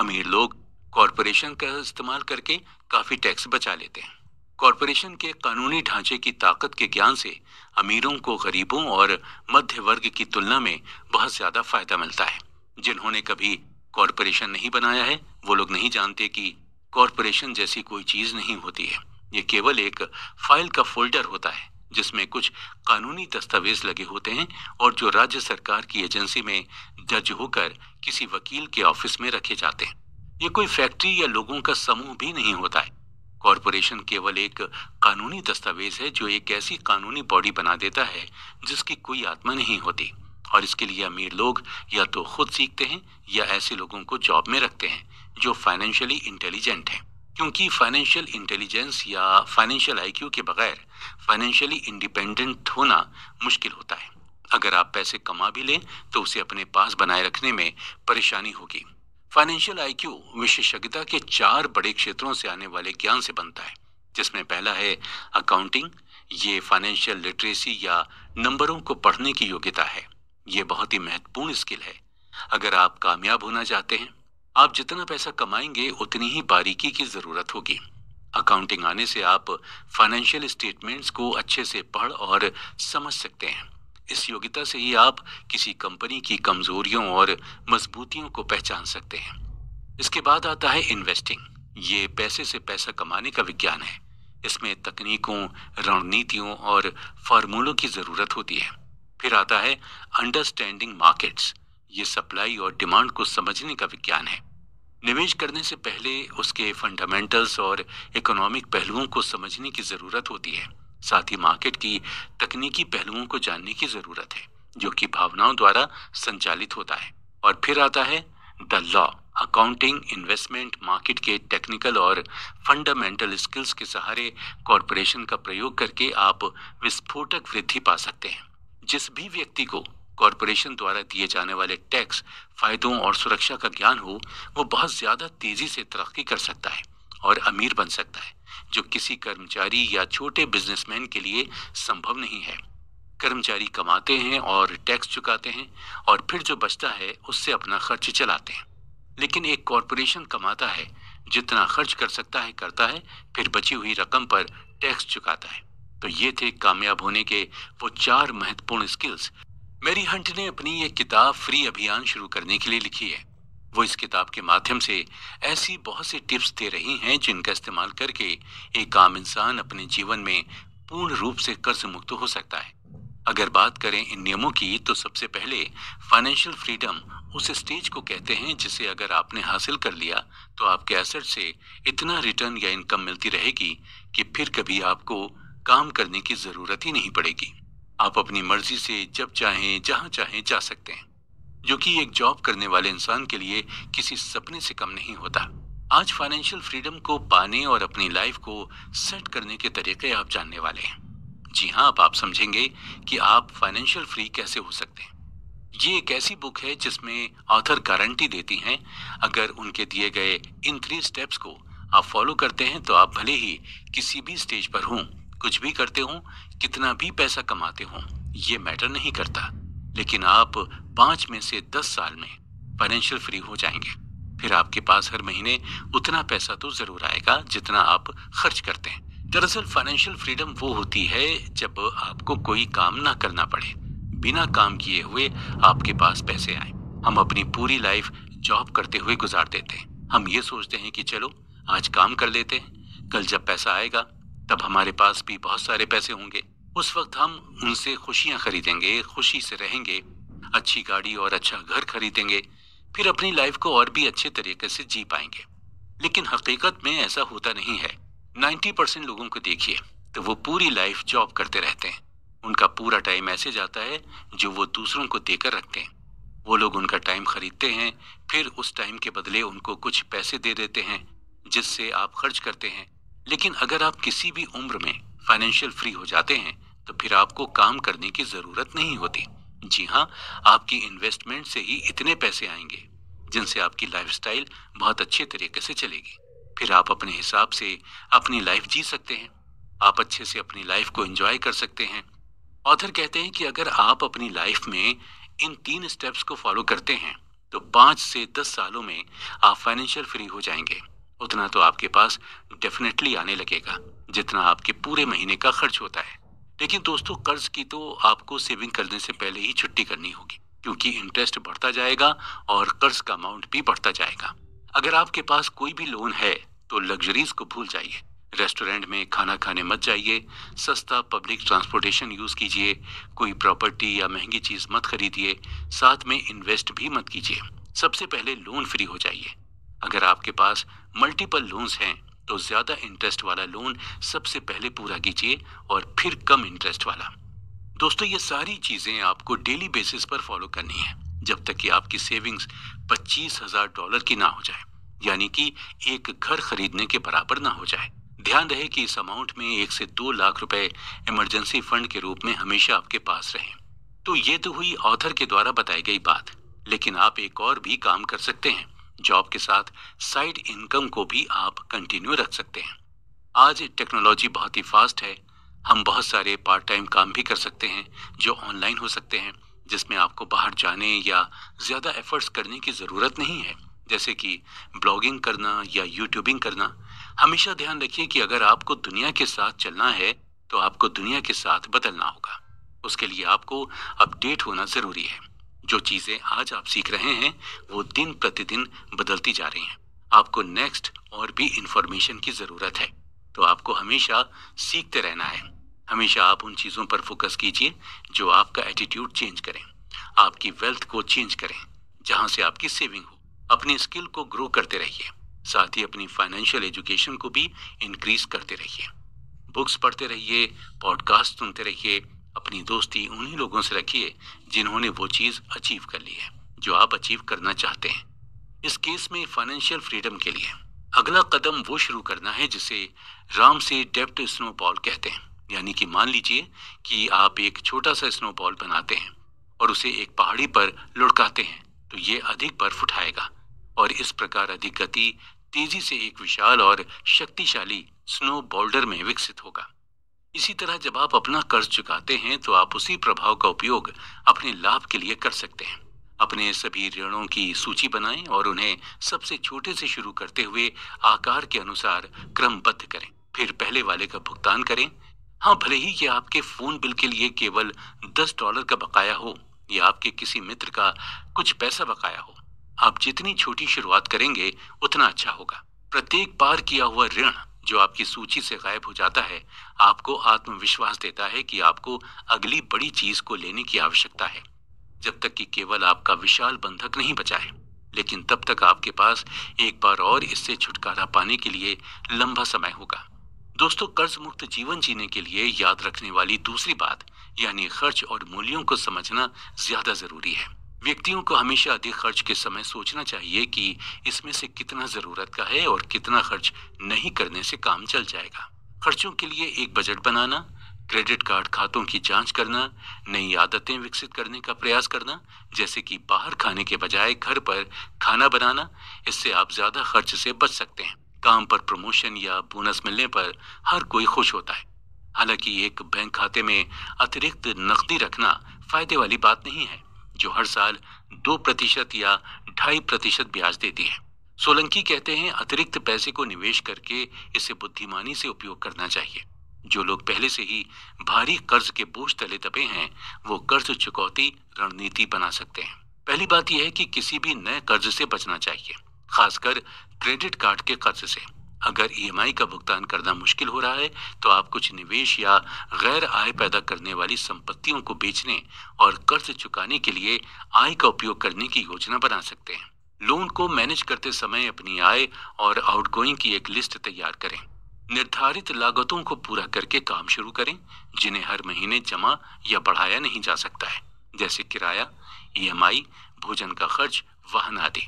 अमीर लोग कॉरपोरेशन का इस्तेमाल करके काफ़ी टैक्स बचा लेते हैं कॉरपोरेशन के कानूनी ढांचे की ताकत के ज्ञान से अमीरों को गरीबों और मध्य वर्ग की तुलना में बहुत ज़्यादा फ़ायदा मिलता है जिन्होंने कभी कॉरपोरेशन नहीं बनाया है वो लोग नहीं जानते कि कॉरपोरेशन जैसी कोई चीज़ नहीं होती है ये केवल एक फाइल का फोल्डर होता है जिसमें कुछ कानूनी दस्तावेज लगे होते हैं और जो राज्य सरकार की एजेंसी में दर्ज होकर किसी वकील के ऑफिस में रखे जाते हैं ये कोई फैक्ट्री या लोगों का समूह भी नहीं होता है कॉरपोरेशन केवल एक कानूनी दस्तावेज है जो एक ऐसी कानूनी बॉडी बना देता है जिसकी कोई आत्मा नहीं होती और इसके लिए अमीर लोग या तो खुद सीखते हैं या ऐसे लोगों को जॉब में रखते हैं जो फाइनेंशियली इंटेलिजेंट हैं क्योंकि फाइनेंशियल इंटेलिजेंस या फाइनेंशियल आईक्यू के बगैर फाइनेंशियली इंडिपेंडेंट होना मुश्किल होता है अगर आप पैसे कमा भी लें तो उसे अपने पास बनाए रखने में परेशानी होगी फाइनेंशियल आईक्यू विशेषज्ञता के चार बड़े क्षेत्रों से आने वाले ज्ञान से बनता है जिसमें पहला है अकाउंटिंग ये फाइनेंशियल लिटरेसी या नंबरों को पढ़ने की योग्यता है ये बहुत ही महत्वपूर्ण स्किल है अगर आप कामयाब होना चाहते हैं आप जितना पैसा कमाएंगे उतनी ही बारीकी की ज़रूरत होगी अकाउंटिंग आने से आप फाइनेंशियल स्टेटमेंट्स को अच्छे से पढ़ और समझ सकते हैं इस योग्यता से ही आप किसी कंपनी की कमजोरियों और मजबूतियों को पहचान सकते हैं इसके बाद आता है इन्वेस्टिंग ये पैसे से पैसा कमाने का विज्ञान है इसमें तकनीकों रणनीतियों और फार्मूलों की ज़रूरत होती है फिर आता है अंडरस्टैंडिंग मार्केट्स ये सप्लाई और डिमांड को समझने का विज्ञान है निवेश करने से पहले उसके फंडामेंटल्स और इकोनॉमिक पहलुओं को समझने की ज़रूरत होती है साथ ही मार्केट की तकनीकी पहलुओं को जानने की ज़रूरत है जो कि भावनाओं द्वारा संचालित होता है और फिर आता है the law accounting investment market के टेक्निकल और फंडामेंटल स्किल्स के सहारे कॉरपोरेशन का प्रयोग करके आप विस्फोटक वृद्धि पा सकते हैं जिस भी व्यक्ति को कॉरपोरेशन द्वारा दिए जाने वाले टैक्स फायदों और सुरक्षा का ज्ञान हो वो बहुत ज़्यादा तेज़ी से तरक्की कर सकता है और अमीर बन सकता है जो किसी कर्मचारी या छोटे बिजनेसमैन के लिए संभव नहीं है कर्मचारी कमाते हैं और टैक्स चुकाते हैं और फिर जो बचता है उससे अपना खर्च चलाते हैं लेकिन एक कॉरपोरेशन कमाता है जितना खर्च कर सकता है करता है फिर बची हुई रकम पर टैक्स चुकाता है तो ये थे कामयाब होने के वो चार महत्वपूर्ण स्किल्स मैरी हंट ने अपनी ये किताब फ्री अभियान शुरू करने के लिए लिखी है वो इस किताब के माध्यम से ऐसी बहुत सी टिप्स दे रही हैं जिनका इस्तेमाल करके एक आम इंसान अपने जीवन में पूर्ण रूप से कर्ज मुक्त हो सकता है अगर बात करें इन नियमों की तो सबसे पहले फाइनेंशियल फ्रीडम उस स्टेज को कहते हैं जिसे अगर आपने हासिल कर लिया तो आपके एसेट से इतना रिटर्न या इनकम मिलती रहेगी कि फिर कभी आपको काम करने की ज़रूरत ही नहीं पड़ेगी आप अपनी मर्जी से जब चाहें जहां चाहें जा सकते हैं जो कि एक जॉब करने वाले इंसान के लिए किसी सपने से कम नहीं होता आज फाइनेंशियल फ्रीडम को पाने और अपनी लाइफ को सेट करने के तरीके आप जानने वाले हैं जी हाँ अब आप समझेंगे कि आप फाइनेंशियल फ्री कैसे हो सकते हैं ये एक ऐसी बुक है जिसमें ऑथर गारंटी देती हैं अगर उनके दिए गए इन थ्री स्टेप्स को आप फॉलो करते हैं तो आप भले ही किसी भी स्टेज पर हों कुछ भी करते हों कितना भी पैसा कमाते हों ये मैटर नहीं करता लेकिन आप पाँच में से दस साल में फाइनेंशियल फ्री हो जाएंगे फिर आपके पास हर महीने उतना पैसा तो ज़रूर आएगा जितना आप खर्च करते हैं दरअसल फाइनेंशियल फ्रीडम वो होती है जब आपको कोई काम ना करना पड़े बिना काम किए हुए आपके पास पैसे आए हम अपनी पूरी लाइफ जॉब करते हुए गुजार देते हैं हम ये सोचते हैं कि चलो आज काम कर लेते हैं कल जब पैसा आएगा तब हमारे पास भी बहुत सारे पैसे होंगे उस वक्त हम उनसे खुशियाँ खरीदेंगे खुशी से रहेंगे अच्छी गाड़ी और अच्छा घर खरीदेंगे फिर अपनी लाइफ को और भी अच्छे तरीके से जी पाएंगे लेकिन हकीकत में ऐसा होता नहीं है 90 परसेंट लोगों को देखिए तो वो पूरी लाइफ जॉब करते रहते हैं उनका पूरा टाइम ऐसे जाता है जो वो दूसरों को देकर रखते हैं वो लोग उनका टाइम खरीदते हैं फिर उस टाइम के बदले उनको कुछ पैसे दे देते हैं जिससे आप खर्च करते हैं लेकिन अगर आप किसी भी उम्र में फाइनेंशियल फ्री हो जाते हैं तो फिर आपको काम करने की ज़रूरत नहीं होती जी हाँ आपकी इन्वेस्टमेंट से ही इतने पैसे आएंगे जिनसे आपकी लाइफस्टाइल बहुत अच्छे तरीके से चलेगी फिर आप अपने हिसाब से अपनी लाइफ जी सकते हैं आप अच्छे से अपनी लाइफ को एंजॉय कर सकते हैं ऑथर कहते हैं कि अगर आप अपनी लाइफ में इन तीन स्टेप्स को फॉलो करते हैं तो पाँच से दस सालों में आप फाइनेंशियल फ्री हो जाएंगे उतना तो आपके पास डेफिनेटली आने लगेगा जितना आपके पूरे महीने का खर्च होता है लेकिन दोस्तों कर्ज की तो आपको सेविंग करने से पहले ही छुट्टी करनी होगी क्योंकि इंटरेस्ट बढ़ता जाएगा और कर्ज का अमाउंट भी बढ़ता जाएगा अगर आपके पास कोई भी लोन है तो लग्जरीज को भूल जाइए रेस्टोरेंट में खाना खाने मत जाइए सस्ता पब्लिक ट्रांसपोर्टेशन यूज़ कीजिए कोई प्रॉपर्टी या महंगी चीज़ मत खरीदिए साथ में इन्वेस्ट भी मत कीजिए सबसे पहले लोन फ्री हो जाइए अगर आपके पास मल्टीपल लोन्स हैं तो ज़्यादा इंटरेस्ट वाला लोन सबसे पहले पूरा कीजिए और फिर कम इंटरेस्ट वाला दोस्तों ये सारी चीज़ें आपको डेली बेसिस पर फॉलो करनी है जब तक कि आपकी सेविंग्स पच्चीस हजार डॉलर की ना हो जाए यानी कि एक घर खरीदने के बराबर ना हो जाए ध्यान रहे कि इस अमाउंट में एक से दो लाख रुपए इमरजेंसी फंड के रूप में हमेशा आपके पास रहे तो ये तो हुई ऑथर के द्वारा बताई गई बात लेकिन आप एक और भी काम कर सकते हैं जॉब के साथ साइड इनकम को भी आप कंटिन्यू रख सकते हैं आज टेक्नोलॉजी बहुत ही फास्ट है हम बहुत सारे पार्ट टाइम काम भी कर सकते हैं जो ऑनलाइन हो सकते हैं जिसमें आपको बाहर जाने या ज़्यादा एफर्ट्स करने की ज़रूरत नहीं है जैसे कि ब्लॉगिंग करना या यूट्यूबिंग करना हमेशा ध्यान रखिए कि अगर आपको दुनिया के साथ चलना है तो आपको दुनिया के साथ बदलना होगा उसके लिए आपको अपडेट होना ज़रूरी है जो चीज़ें आज आप सीख रहे हैं वो दिन प्रतिदिन बदलती जा रही हैं आपको नेक्स्ट और भी इंफॉर्मेशन की ज़रूरत है तो आपको हमेशा सीखते रहना है हमेशा आप उन चीज़ों पर फोकस कीजिए जो आपका एटीट्यूड चेंज करें आपकी वेल्थ को चेंज करें जहाँ से आपकी सेविंग हो अपनी स्किल को ग्रो करते रहिए साथ ही अपनी फाइनेंशियल एजुकेशन को भी इंक्रीज करते रहिए बुक्स पढ़ते रहिए पॉडकास्ट सुनते रहिए अपनी दोस्ती उन्हीं लोगों से रखिए जिन्होंने वो चीज़ अचीव कर ली है जो आप अचीव करना चाहते हैं इस केस में फाइनेंशियल फ्रीडम के लिए अगला कदम वो शुरू करना है जिसे राम से डेप्ट स्नोबॉल कहते हैं यानी कि मान लीजिए कि आप एक छोटा सा स्नोबॉल बनाते हैं और उसे एक पहाड़ी पर लुढ़काते हैं तो ये अधिक बर्फ उठाएगा और इस प्रकार अधिक गति तेजी से एक विशाल और शक्तिशाली स्नो बोल्डर में विकसित होगा इसी तरह जब आप अपना कर्ज चुकाते हैं तो आप उसी प्रभाव का उपयोग अपने लाभ के लिए कर सकते हैं अपने सभी ऋणों की सूची बनाएं और उन्हें सबसे छोटे से शुरू करते हुए आकार के अनुसार क्रमबद्ध करें फिर पहले वाले का भुगतान करें हाँ भले ही ये आपके फोन बिल के लिए केवल दस डॉलर का बकाया हो या आपके किसी मित्र का कुछ पैसा बकाया हो आप जितनी छोटी शुरुआत करेंगे उतना अच्छा होगा प्रत्येक बार किया हुआ ऋण जो आपकी सूची से गायब हो जाता है आपको आत्मविश्वास देता है कि आपको अगली बड़ी चीज को लेने की आवश्यकता है जब तक कि केवल आपका विशाल बंधक नहीं बचा है लेकिन तब तक आपके पास एक बार और इससे छुटकारा पाने के लिए लंबा समय होगा दोस्तों कर्ज मुक्त जीवन जीने के लिए याद रखने वाली दूसरी बात यानी खर्च और मूल्यों को समझना ज्यादा जरूरी है व्यक्तियों को हमेशा अधिक खर्च के समय सोचना चाहिए कि इसमें से कितना ज़रूरत का है और कितना खर्च नहीं करने से काम चल जाएगा खर्चों के लिए एक बजट बनाना क्रेडिट कार्ड खातों की जांच करना नई आदतें विकसित करने का प्रयास करना जैसे कि बाहर खाने के बजाय घर पर खाना बनाना इससे आप ज़्यादा खर्च से बच सकते हैं काम पर प्रमोशन या बोनस मिलने पर हर कोई खुश होता है हालांकि एक बैंक खाते में अतिरिक्त नकदी रखना फायदे वाली बात नहीं है जो हर साल दो प्रतिशत या ढाई प्रतिशत ब्याज देती है सोलंकी कहते हैं अतिरिक्त पैसे को निवेश करके इसे बुद्धिमानी से उपयोग करना चाहिए जो लोग पहले से ही भारी कर्ज के बोझ तले दबे हैं वो कर्ज चुकौती रणनीति बना सकते हैं पहली बात यह है कि किसी भी नए कर्ज से बचना चाहिए खासकर क्रेडिट कार्ड के कर्ज से अगर ईएमआई e का भुगतान करना मुश्किल हो रहा है तो आप कुछ निवेश या गैर आय पैदा करने वाली संपत्तियों को बेचने और कर्ज चुकाने के लिए आय का उपयोग करने की योजना बना सकते हैं लोन को मैनेज करते समय अपनी आय और आउटगोइंग की एक लिस्ट तैयार करें निर्धारित लागतों को पूरा करके काम शुरू करें जिन्हें हर महीने जमा या बढ़ाया नहीं जा सकता है जैसे किराया ईएमआई, e भोजन का खर्च वाहन आदि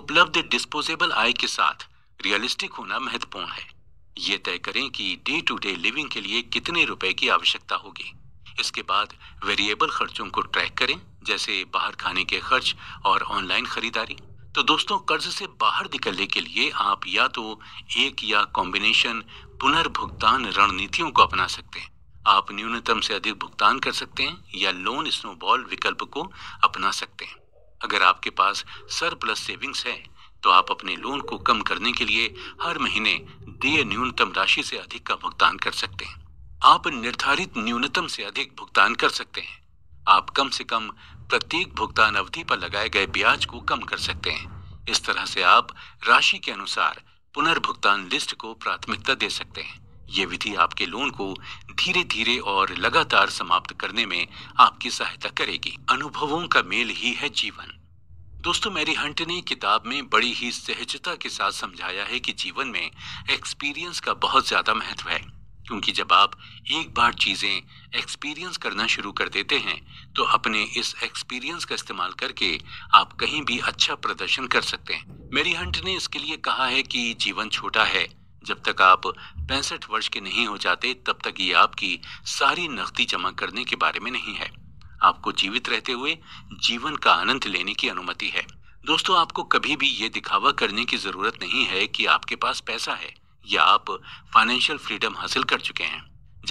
उपलब्ध डिस्पोजेबल आय के साथ रियलिस्टिक होना महत्वपूर्ण है ये तय करें कि डे टू डे लिविंग के लिए कितने रुपए की आवश्यकता होगी इसके बाद वेरिएबल खर्चों को ट्रैक करें जैसे बाहर खाने के खर्च और ऑनलाइन खरीदारी तो दोस्तों कर्ज से बाहर निकलने के लिए आप या तो एक या कॉम्बिनेशन पुनर्भुगतान रणनीतियों को अपना सकते हैं आप न्यूनतम से अधिक भुगतान कर सकते हैं या लोन स्नोबॉल विकल्प को अपना सकते हैं अगर आपके पास सर प्लस सेविंग्स है तो आप अपने लोन को कम करने के लिए हर महीने देय न्यूनतम राशि से अधिक का भुगतान कर सकते हैं आप निर्धारित न्यूनतम से अधिक भुगतान कर सकते हैं आप कम से कम प्रत्येक भुगतान अवधि पर लगाए गए ब्याज को कम कर सकते हैं इस तरह से आप राशि के अनुसार पुनर्भुगतान लिस्ट को प्राथमिकता दे सकते हैं ये विधि आपके लोन को धीरे धीरे और लगातार समाप्त करने में आपकी सहायता करेगी अनुभवों का मेल ही है जीवन दोस्तों मेरी हंट ने किताब में बड़ी ही सहजता के साथ समझाया है कि जीवन में एक्सपीरियंस का बहुत ज़्यादा महत्व है क्योंकि जब आप एक बार चीज़ें एक्सपीरियंस करना शुरू कर देते हैं तो अपने इस एक्सपीरियंस का इस्तेमाल करके आप कहीं भी अच्छा प्रदर्शन कर सकते हैं मेरी हंट ने इसके लिए कहा है कि जीवन छोटा है जब तक आप पैंसठ वर्ष के नहीं हो जाते तब तक ये आपकी सारी नकदी जमा करने के बारे में नहीं है आपको जीवित रहते हुए जीवन का आनंद लेने की अनुमति है दोस्तों आपको कभी भी ये दिखावा करने की जरूरत नहीं है कि आपके पास पैसा है या आप फाइनेंशियल फ्रीडम हासिल कर चुके हैं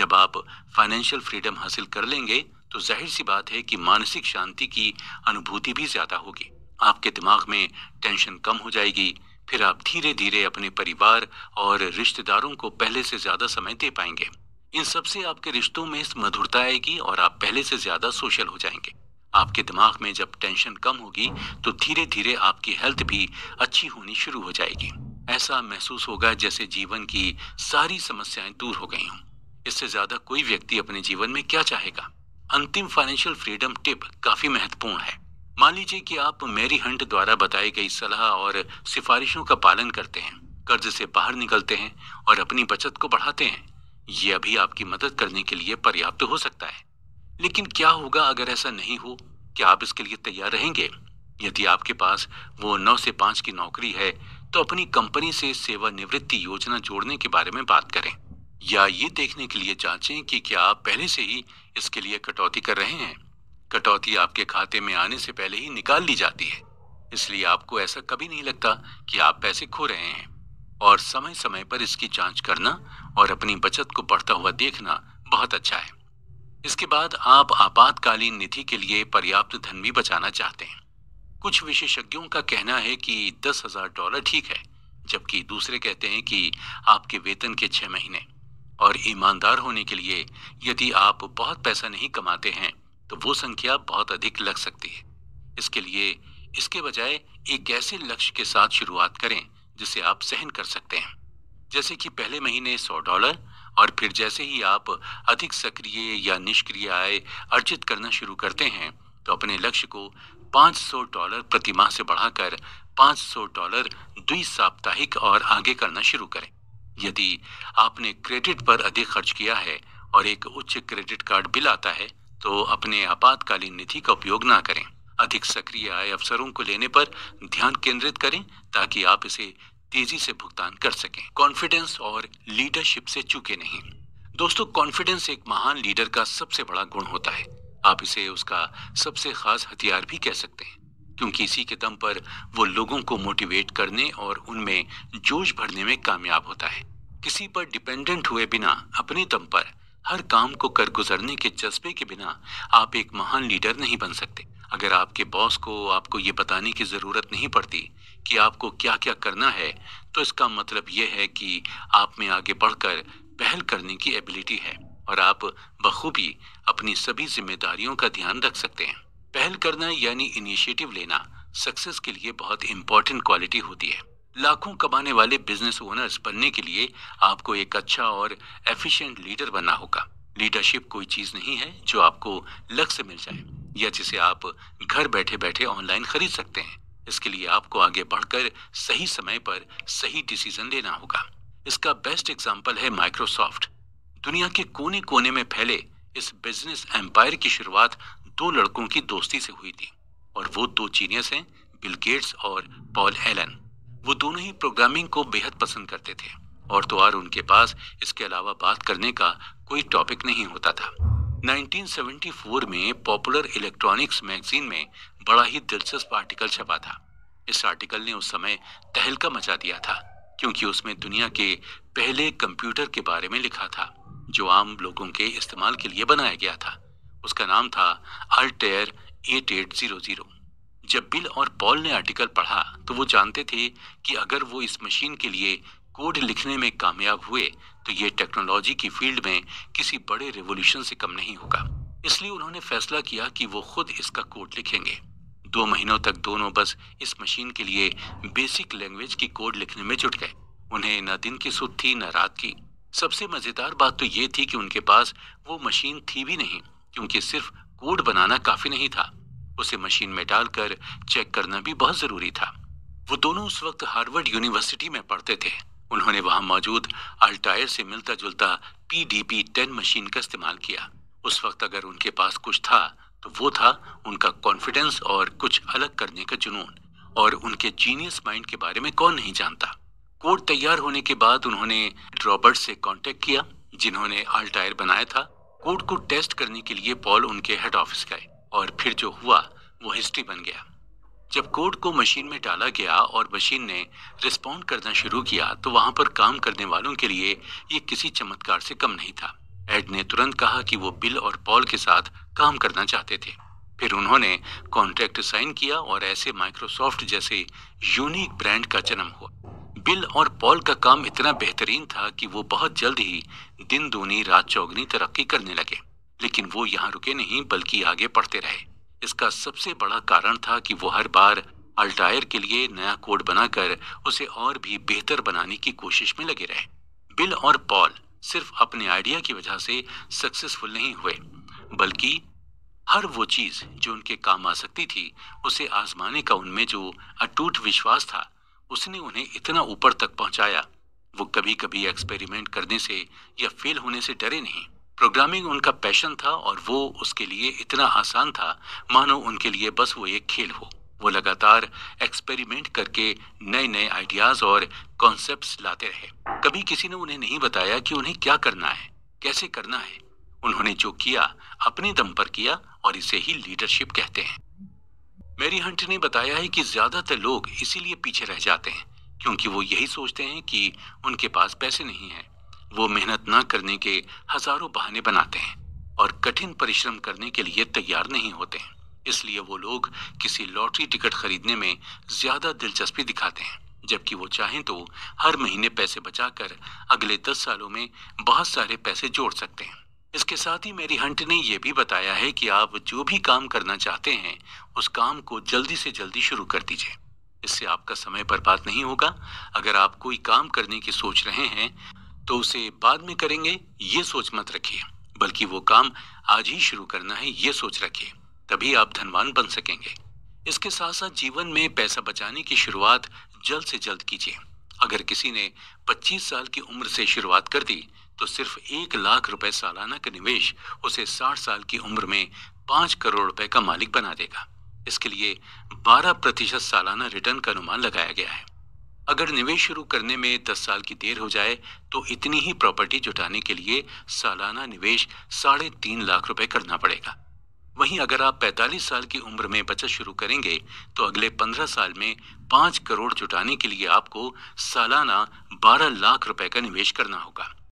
जब आप फाइनेंशियल फ्रीडम हासिल कर लेंगे तो जाहिर सी बात है कि मानसिक शांति की अनुभूति भी ज्यादा होगी आपके दिमाग में टेंशन कम हो जाएगी फिर आप धीरे धीरे अपने परिवार और रिश्तेदारों को पहले से ज्यादा समय दे पाएंगे इन सब से आपके रिश्तों में मधुरता आएगी और आप पहले से ज्यादा सोशल हो जाएंगे आपके दिमाग में जब टेंशन कम होगी तो धीरे धीरे आपकी हेल्थ भी अच्छी होनी शुरू हो जाएगी ऐसा महसूस होगा जैसे जीवन की सारी समस्याएं दूर हो गई हों इससे ज्यादा कोई व्यक्ति अपने जीवन में क्या चाहेगा अंतिम फाइनेंशियल फ्रीडम टिप काफी महत्वपूर्ण है मान लीजिए कि आप मेरी हंट द्वारा बताई गई सलाह और सिफारिशों का पालन करते हैं कर्ज से बाहर निकलते हैं और अपनी बचत को बढ़ाते हैं ये अभी आपकी मदद करने के लिए पर्याप्त हो सकता है लेकिन क्या होगा अगर ऐसा नहीं हो क्या आप इसके लिए तैयार रहेंगे यदि आपके पास वो नौ से पाँच की नौकरी है तो अपनी कंपनी से सेवानिवृत्ति योजना जोड़ने के बारे में बात करें या ये देखने के लिए जांचें कि क्या आप पहले से ही इसके लिए कटौती कर रहे हैं कटौती आपके खाते में आने से पहले ही निकाल ली जाती है इसलिए आपको ऐसा कभी नहीं लगता कि आप पैसे खो रहे हैं और समय समय पर इसकी जांच करना और अपनी बचत को बढ़ता हुआ देखना बहुत अच्छा है इसके बाद आप आपातकालीन निधि के लिए पर्याप्त धन भी बचाना चाहते हैं कुछ विशेषज्ञों का कहना है कि दस हजार डॉलर ठीक है जबकि दूसरे कहते हैं कि आपके वेतन के छह महीने और ईमानदार होने के लिए यदि आप बहुत पैसा नहीं कमाते हैं तो वो संख्या बहुत अधिक लग सकती है इसके लिए इसके बजाय एक ऐसे लक्ष्य के साथ शुरुआत करें जिसे आप सहन कर सकते हैं जैसे कि पहले महीने 100 डॉलर और फिर जैसे ही आप अधिक सक्रिय या निष्क्रिय आय अर्जित करना शुरू करते हैं तो अपने लक्ष्य को 500 डॉलर प्रतिमाह से बढ़ाकर 500 डॉलर द्विसाप्ताहिक और आगे करना शुरू करें यदि आपने क्रेडिट पर अधिक खर्च किया है और एक उच्च क्रेडिट कार्ड बिल आता है तो अपने आपातकालीन निधि का उपयोग ना करें अधिक सक्रिय आय अवसरों को लेने पर ध्यान केंद्रित करें ताकि आप इसे तेजी से भुगतान कर सकें कॉन्फिडेंस और लीडरशिप से चूके नहीं दोस्तों कॉन्फिडेंस एक महान लीडर का सबसे बड़ा गुण होता है आप इसे उसका सबसे खास हथियार भी कह सकते हैं क्योंकि इसी के दम पर वो लोगों को मोटिवेट करने और उनमें जोश भरने में कामयाब होता है किसी पर डिपेंडेंट हुए बिना अपने दम पर हर काम को कर गुजरने के जज्बे के बिना आप एक महान लीडर नहीं बन सकते अगर आपके बॉस को आपको ये बताने की ज़रूरत नहीं पड़ती कि आपको क्या क्या करना है तो इसका मतलब यह है कि आप में आगे बढ़कर पहल करने की एबिलिटी है और आप बखूबी अपनी सभी जिम्मेदारियों का ध्यान रख सकते हैं पहल करना यानी इनिशिएटिव लेना सक्सेस के लिए बहुत इंपॉर्टेंट क्वालिटी होती है लाखों कमाने वाले बिजनेस ओनर्स बनने के लिए आपको एक अच्छा और एफिशिएंट लीडर बनना होगा लीडरशिप कोई चीज नहीं है जो आपको लक्ष्य से मिल जाए या जिसे आप घर बैठे बैठे ऑनलाइन खरीद सकते हैं इसके लिए आपको आगे बढ़कर सही समय पर सही डिसीजन लेना होगा इसका बेस्ट एग्जाम्पल है माइक्रोसॉफ्ट दुनिया के कोने कोने में फैले इस बिजनेस एम्पायर की शुरुआत दो लड़कों की दोस्ती से हुई थी और वो दो चीनियस हैं बिल गेट्स और पॉल एलन वो दोनों ही प्रोग्रामिंग को बेहद पसंद करते थे और तो और उनके पास इसके अलावा बात करने का कोई टॉपिक नहीं होता था 1974 में पॉपुलर इलेक्ट्रॉनिक्स मैगजीन में बड़ा ही दिलचस्प आर्टिकल छपा था इस आर्टिकल ने उस समय तहलका मचा दिया था क्योंकि उसमें दुनिया के पहले कंप्यूटर के बारे में लिखा था जो आम लोगों के इस्तेमाल के लिए बनाया गया था उसका नाम था Altair eight eight zero zero जब बिल और पॉल ने आर्टिकल पढ़ा तो वो जानते थे कि अगर वो इस मशीन के लिए कोड लिखने में कामयाब हुए तो ये टेक्नोलॉजी की फील्ड में किसी बड़े रेवोल्यूशन से कम नहीं होगा इसलिए उन्होंने फैसला किया कि वो खुद इसका कोड लिखेंगे दो महीनों तक दोनों बस इस मशीन के लिए बेसिक लैंग्वेज की कोड लिखने में जुट गए उन्हें न दिन की सुध थी न रात की सबसे मज़ेदार बात तो ये थी कि उनके पास वो मशीन थी भी नहीं क्योंकि सिर्फ कोड बनाना काफ़ी नहीं था उसे मशीन में डालकर चेक करना भी बहुत ज़रूरी था वो दोनों उस वक्त हार्वर्ड यूनिवर्सिटी में पढ़ते थे उन्होंने वहां मौजूद अल्टायर से मिलता जुलता पीडीपी टेन मशीन का इस्तेमाल किया उस वक्त अगर उनके पास कुछ था तो वो था उनका कॉन्फिडेंस और कुछ अलग करने का जुनून और उनके जीनियस माइंड के बारे में कौन नहीं जानता कोड तैयार होने के बाद उन्होंने रॉबर्ट से कांटेक्ट किया जिन्होंने अल्टायर बनाया था कोड को टेस्ट करने के लिए पॉल उनके हेड ऑफिस गए और फिर जो हुआ वो हिस्ट्री बन गया जब कोड को मशीन में डाला गया और मशीन ने रिस्पॉन्ड करना शुरू किया तो वहां पर काम करने वालों के लिए ये किसी चमत्कार से कम नहीं था एड ने तुरंत कहा कि वो बिल और पॉल के साथ काम करना चाहते थे फिर उन्होंने कॉन्ट्रैक्ट साइन किया और ऐसे माइक्रोसॉफ्ट जैसे यूनिक ब्रांड का जन्म हुआ बिल और पॉल का काम इतना बेहतरीन था कि वो बहुत जल्द ही दिन दूनी रात चौगनी तरक्की करने लगे लेकिन वो यहाँ रुके नहीं बल्कि आगे पढ़ते रहे इसका सबसे बड़ा कारण था कि वो हर बार अल्टायर के लिए नया कोड बनाकर उसे और भी बेहतर बनाने की कोशिश में लगे रहे बिल और पॉल सिर्फ अपने आइडिया की वजह से सक्सेसफुल नहीं हुए बल्कि हर वो चीज जो उनके काम आ सकती थी उसे आजमाने का उनमें जो अटूट विश्वास था उसने उन्हें इतना ऊपर तक पहुंचाया वो कभी कभी एक्सपेरिमेंट करने से या फेल होने से डरे नहीं प्रोग्रामिंग उनका पैशन था और वो उसके लिए इतना आसान था मानो उनके लिए बस वो एक खेल हो वो लगातार एक्सपेरिमेंट करके नए नए आइडियाज और कॉन्सेप्ट्स लाते रहे कभी किसी ने उन्हें नहीं बताया कि उन्हें क्या करना है कैसे करना है उन्होंने जो किया अपने दम पर किया और इसे ही लीडरशिप कहते हैं मेरी हंट ने बताया है कि ज्यादातर लोग इसीलिए पीछे रह जाते हैं क्योंकि वो यही सोचते हैं कि उनके पास पैसे नहीं है वो मेहनत न करने के हजारों बहाने बनाते हैं और कठिन परिश्रम करने के लिए तैयार नहीं होते हैं इसलिए वो लोग किसी लॉटरी टिकट खरीदने में ज्यादा दिलचस्पी दिखाते हैं जबकि वो चाहें तो हर महीने पैसे बचाकर अगले दस सालों में बहुत सारे पैसे जोड़ सकते हैं इसके साथ ही मेरी हंट ने यह भी बताया है कि आप जो भी काम करना चाहते हैं उस काम को जल्दी से जल्दी शुरू कर दीजिए इससे आपका समय बर्बाद नहीं होगा अगर आप कोई काम करने की सोच रहे हैं तो उसे बाद में करेंगे ये सोच मत रखिए बल्कि वो काम आज ही शुरू करना है ये सोच रखिए तभी आप धनवान बन सकेंगे इसके साथ साथ जीवन में पैसा बचाने की शुरुआत जल्द से जल्द कीजिए अगर किसी ने 25 साल की उम्र से शुरुआत कर दी तो सिर्फ एक लाख रुपए सालाना का निवेश उसे 60 साल की उम्र में पांच करोड़ रुपए का मालिक बना देगा इसके लिए 12 प्रतिशत सालाना रिटर्न का अनुमान लगाया गया है अगर निवेश शुरू करने में 10 साल की देर हो जाए तो इतनी ही प्रॉपर्टी जुटाने के लिए सालाना निवेश साढ़े तीन लाख रुपए करना पड़ेगा वहीं अगर आप 45 साल की उम्र में बचत शुरू करेंगे तो अगले 15 साल में 5 करोड़ जुटाने के लिए आपको सालाना 12 लाख रुपए का निवेश करना होगा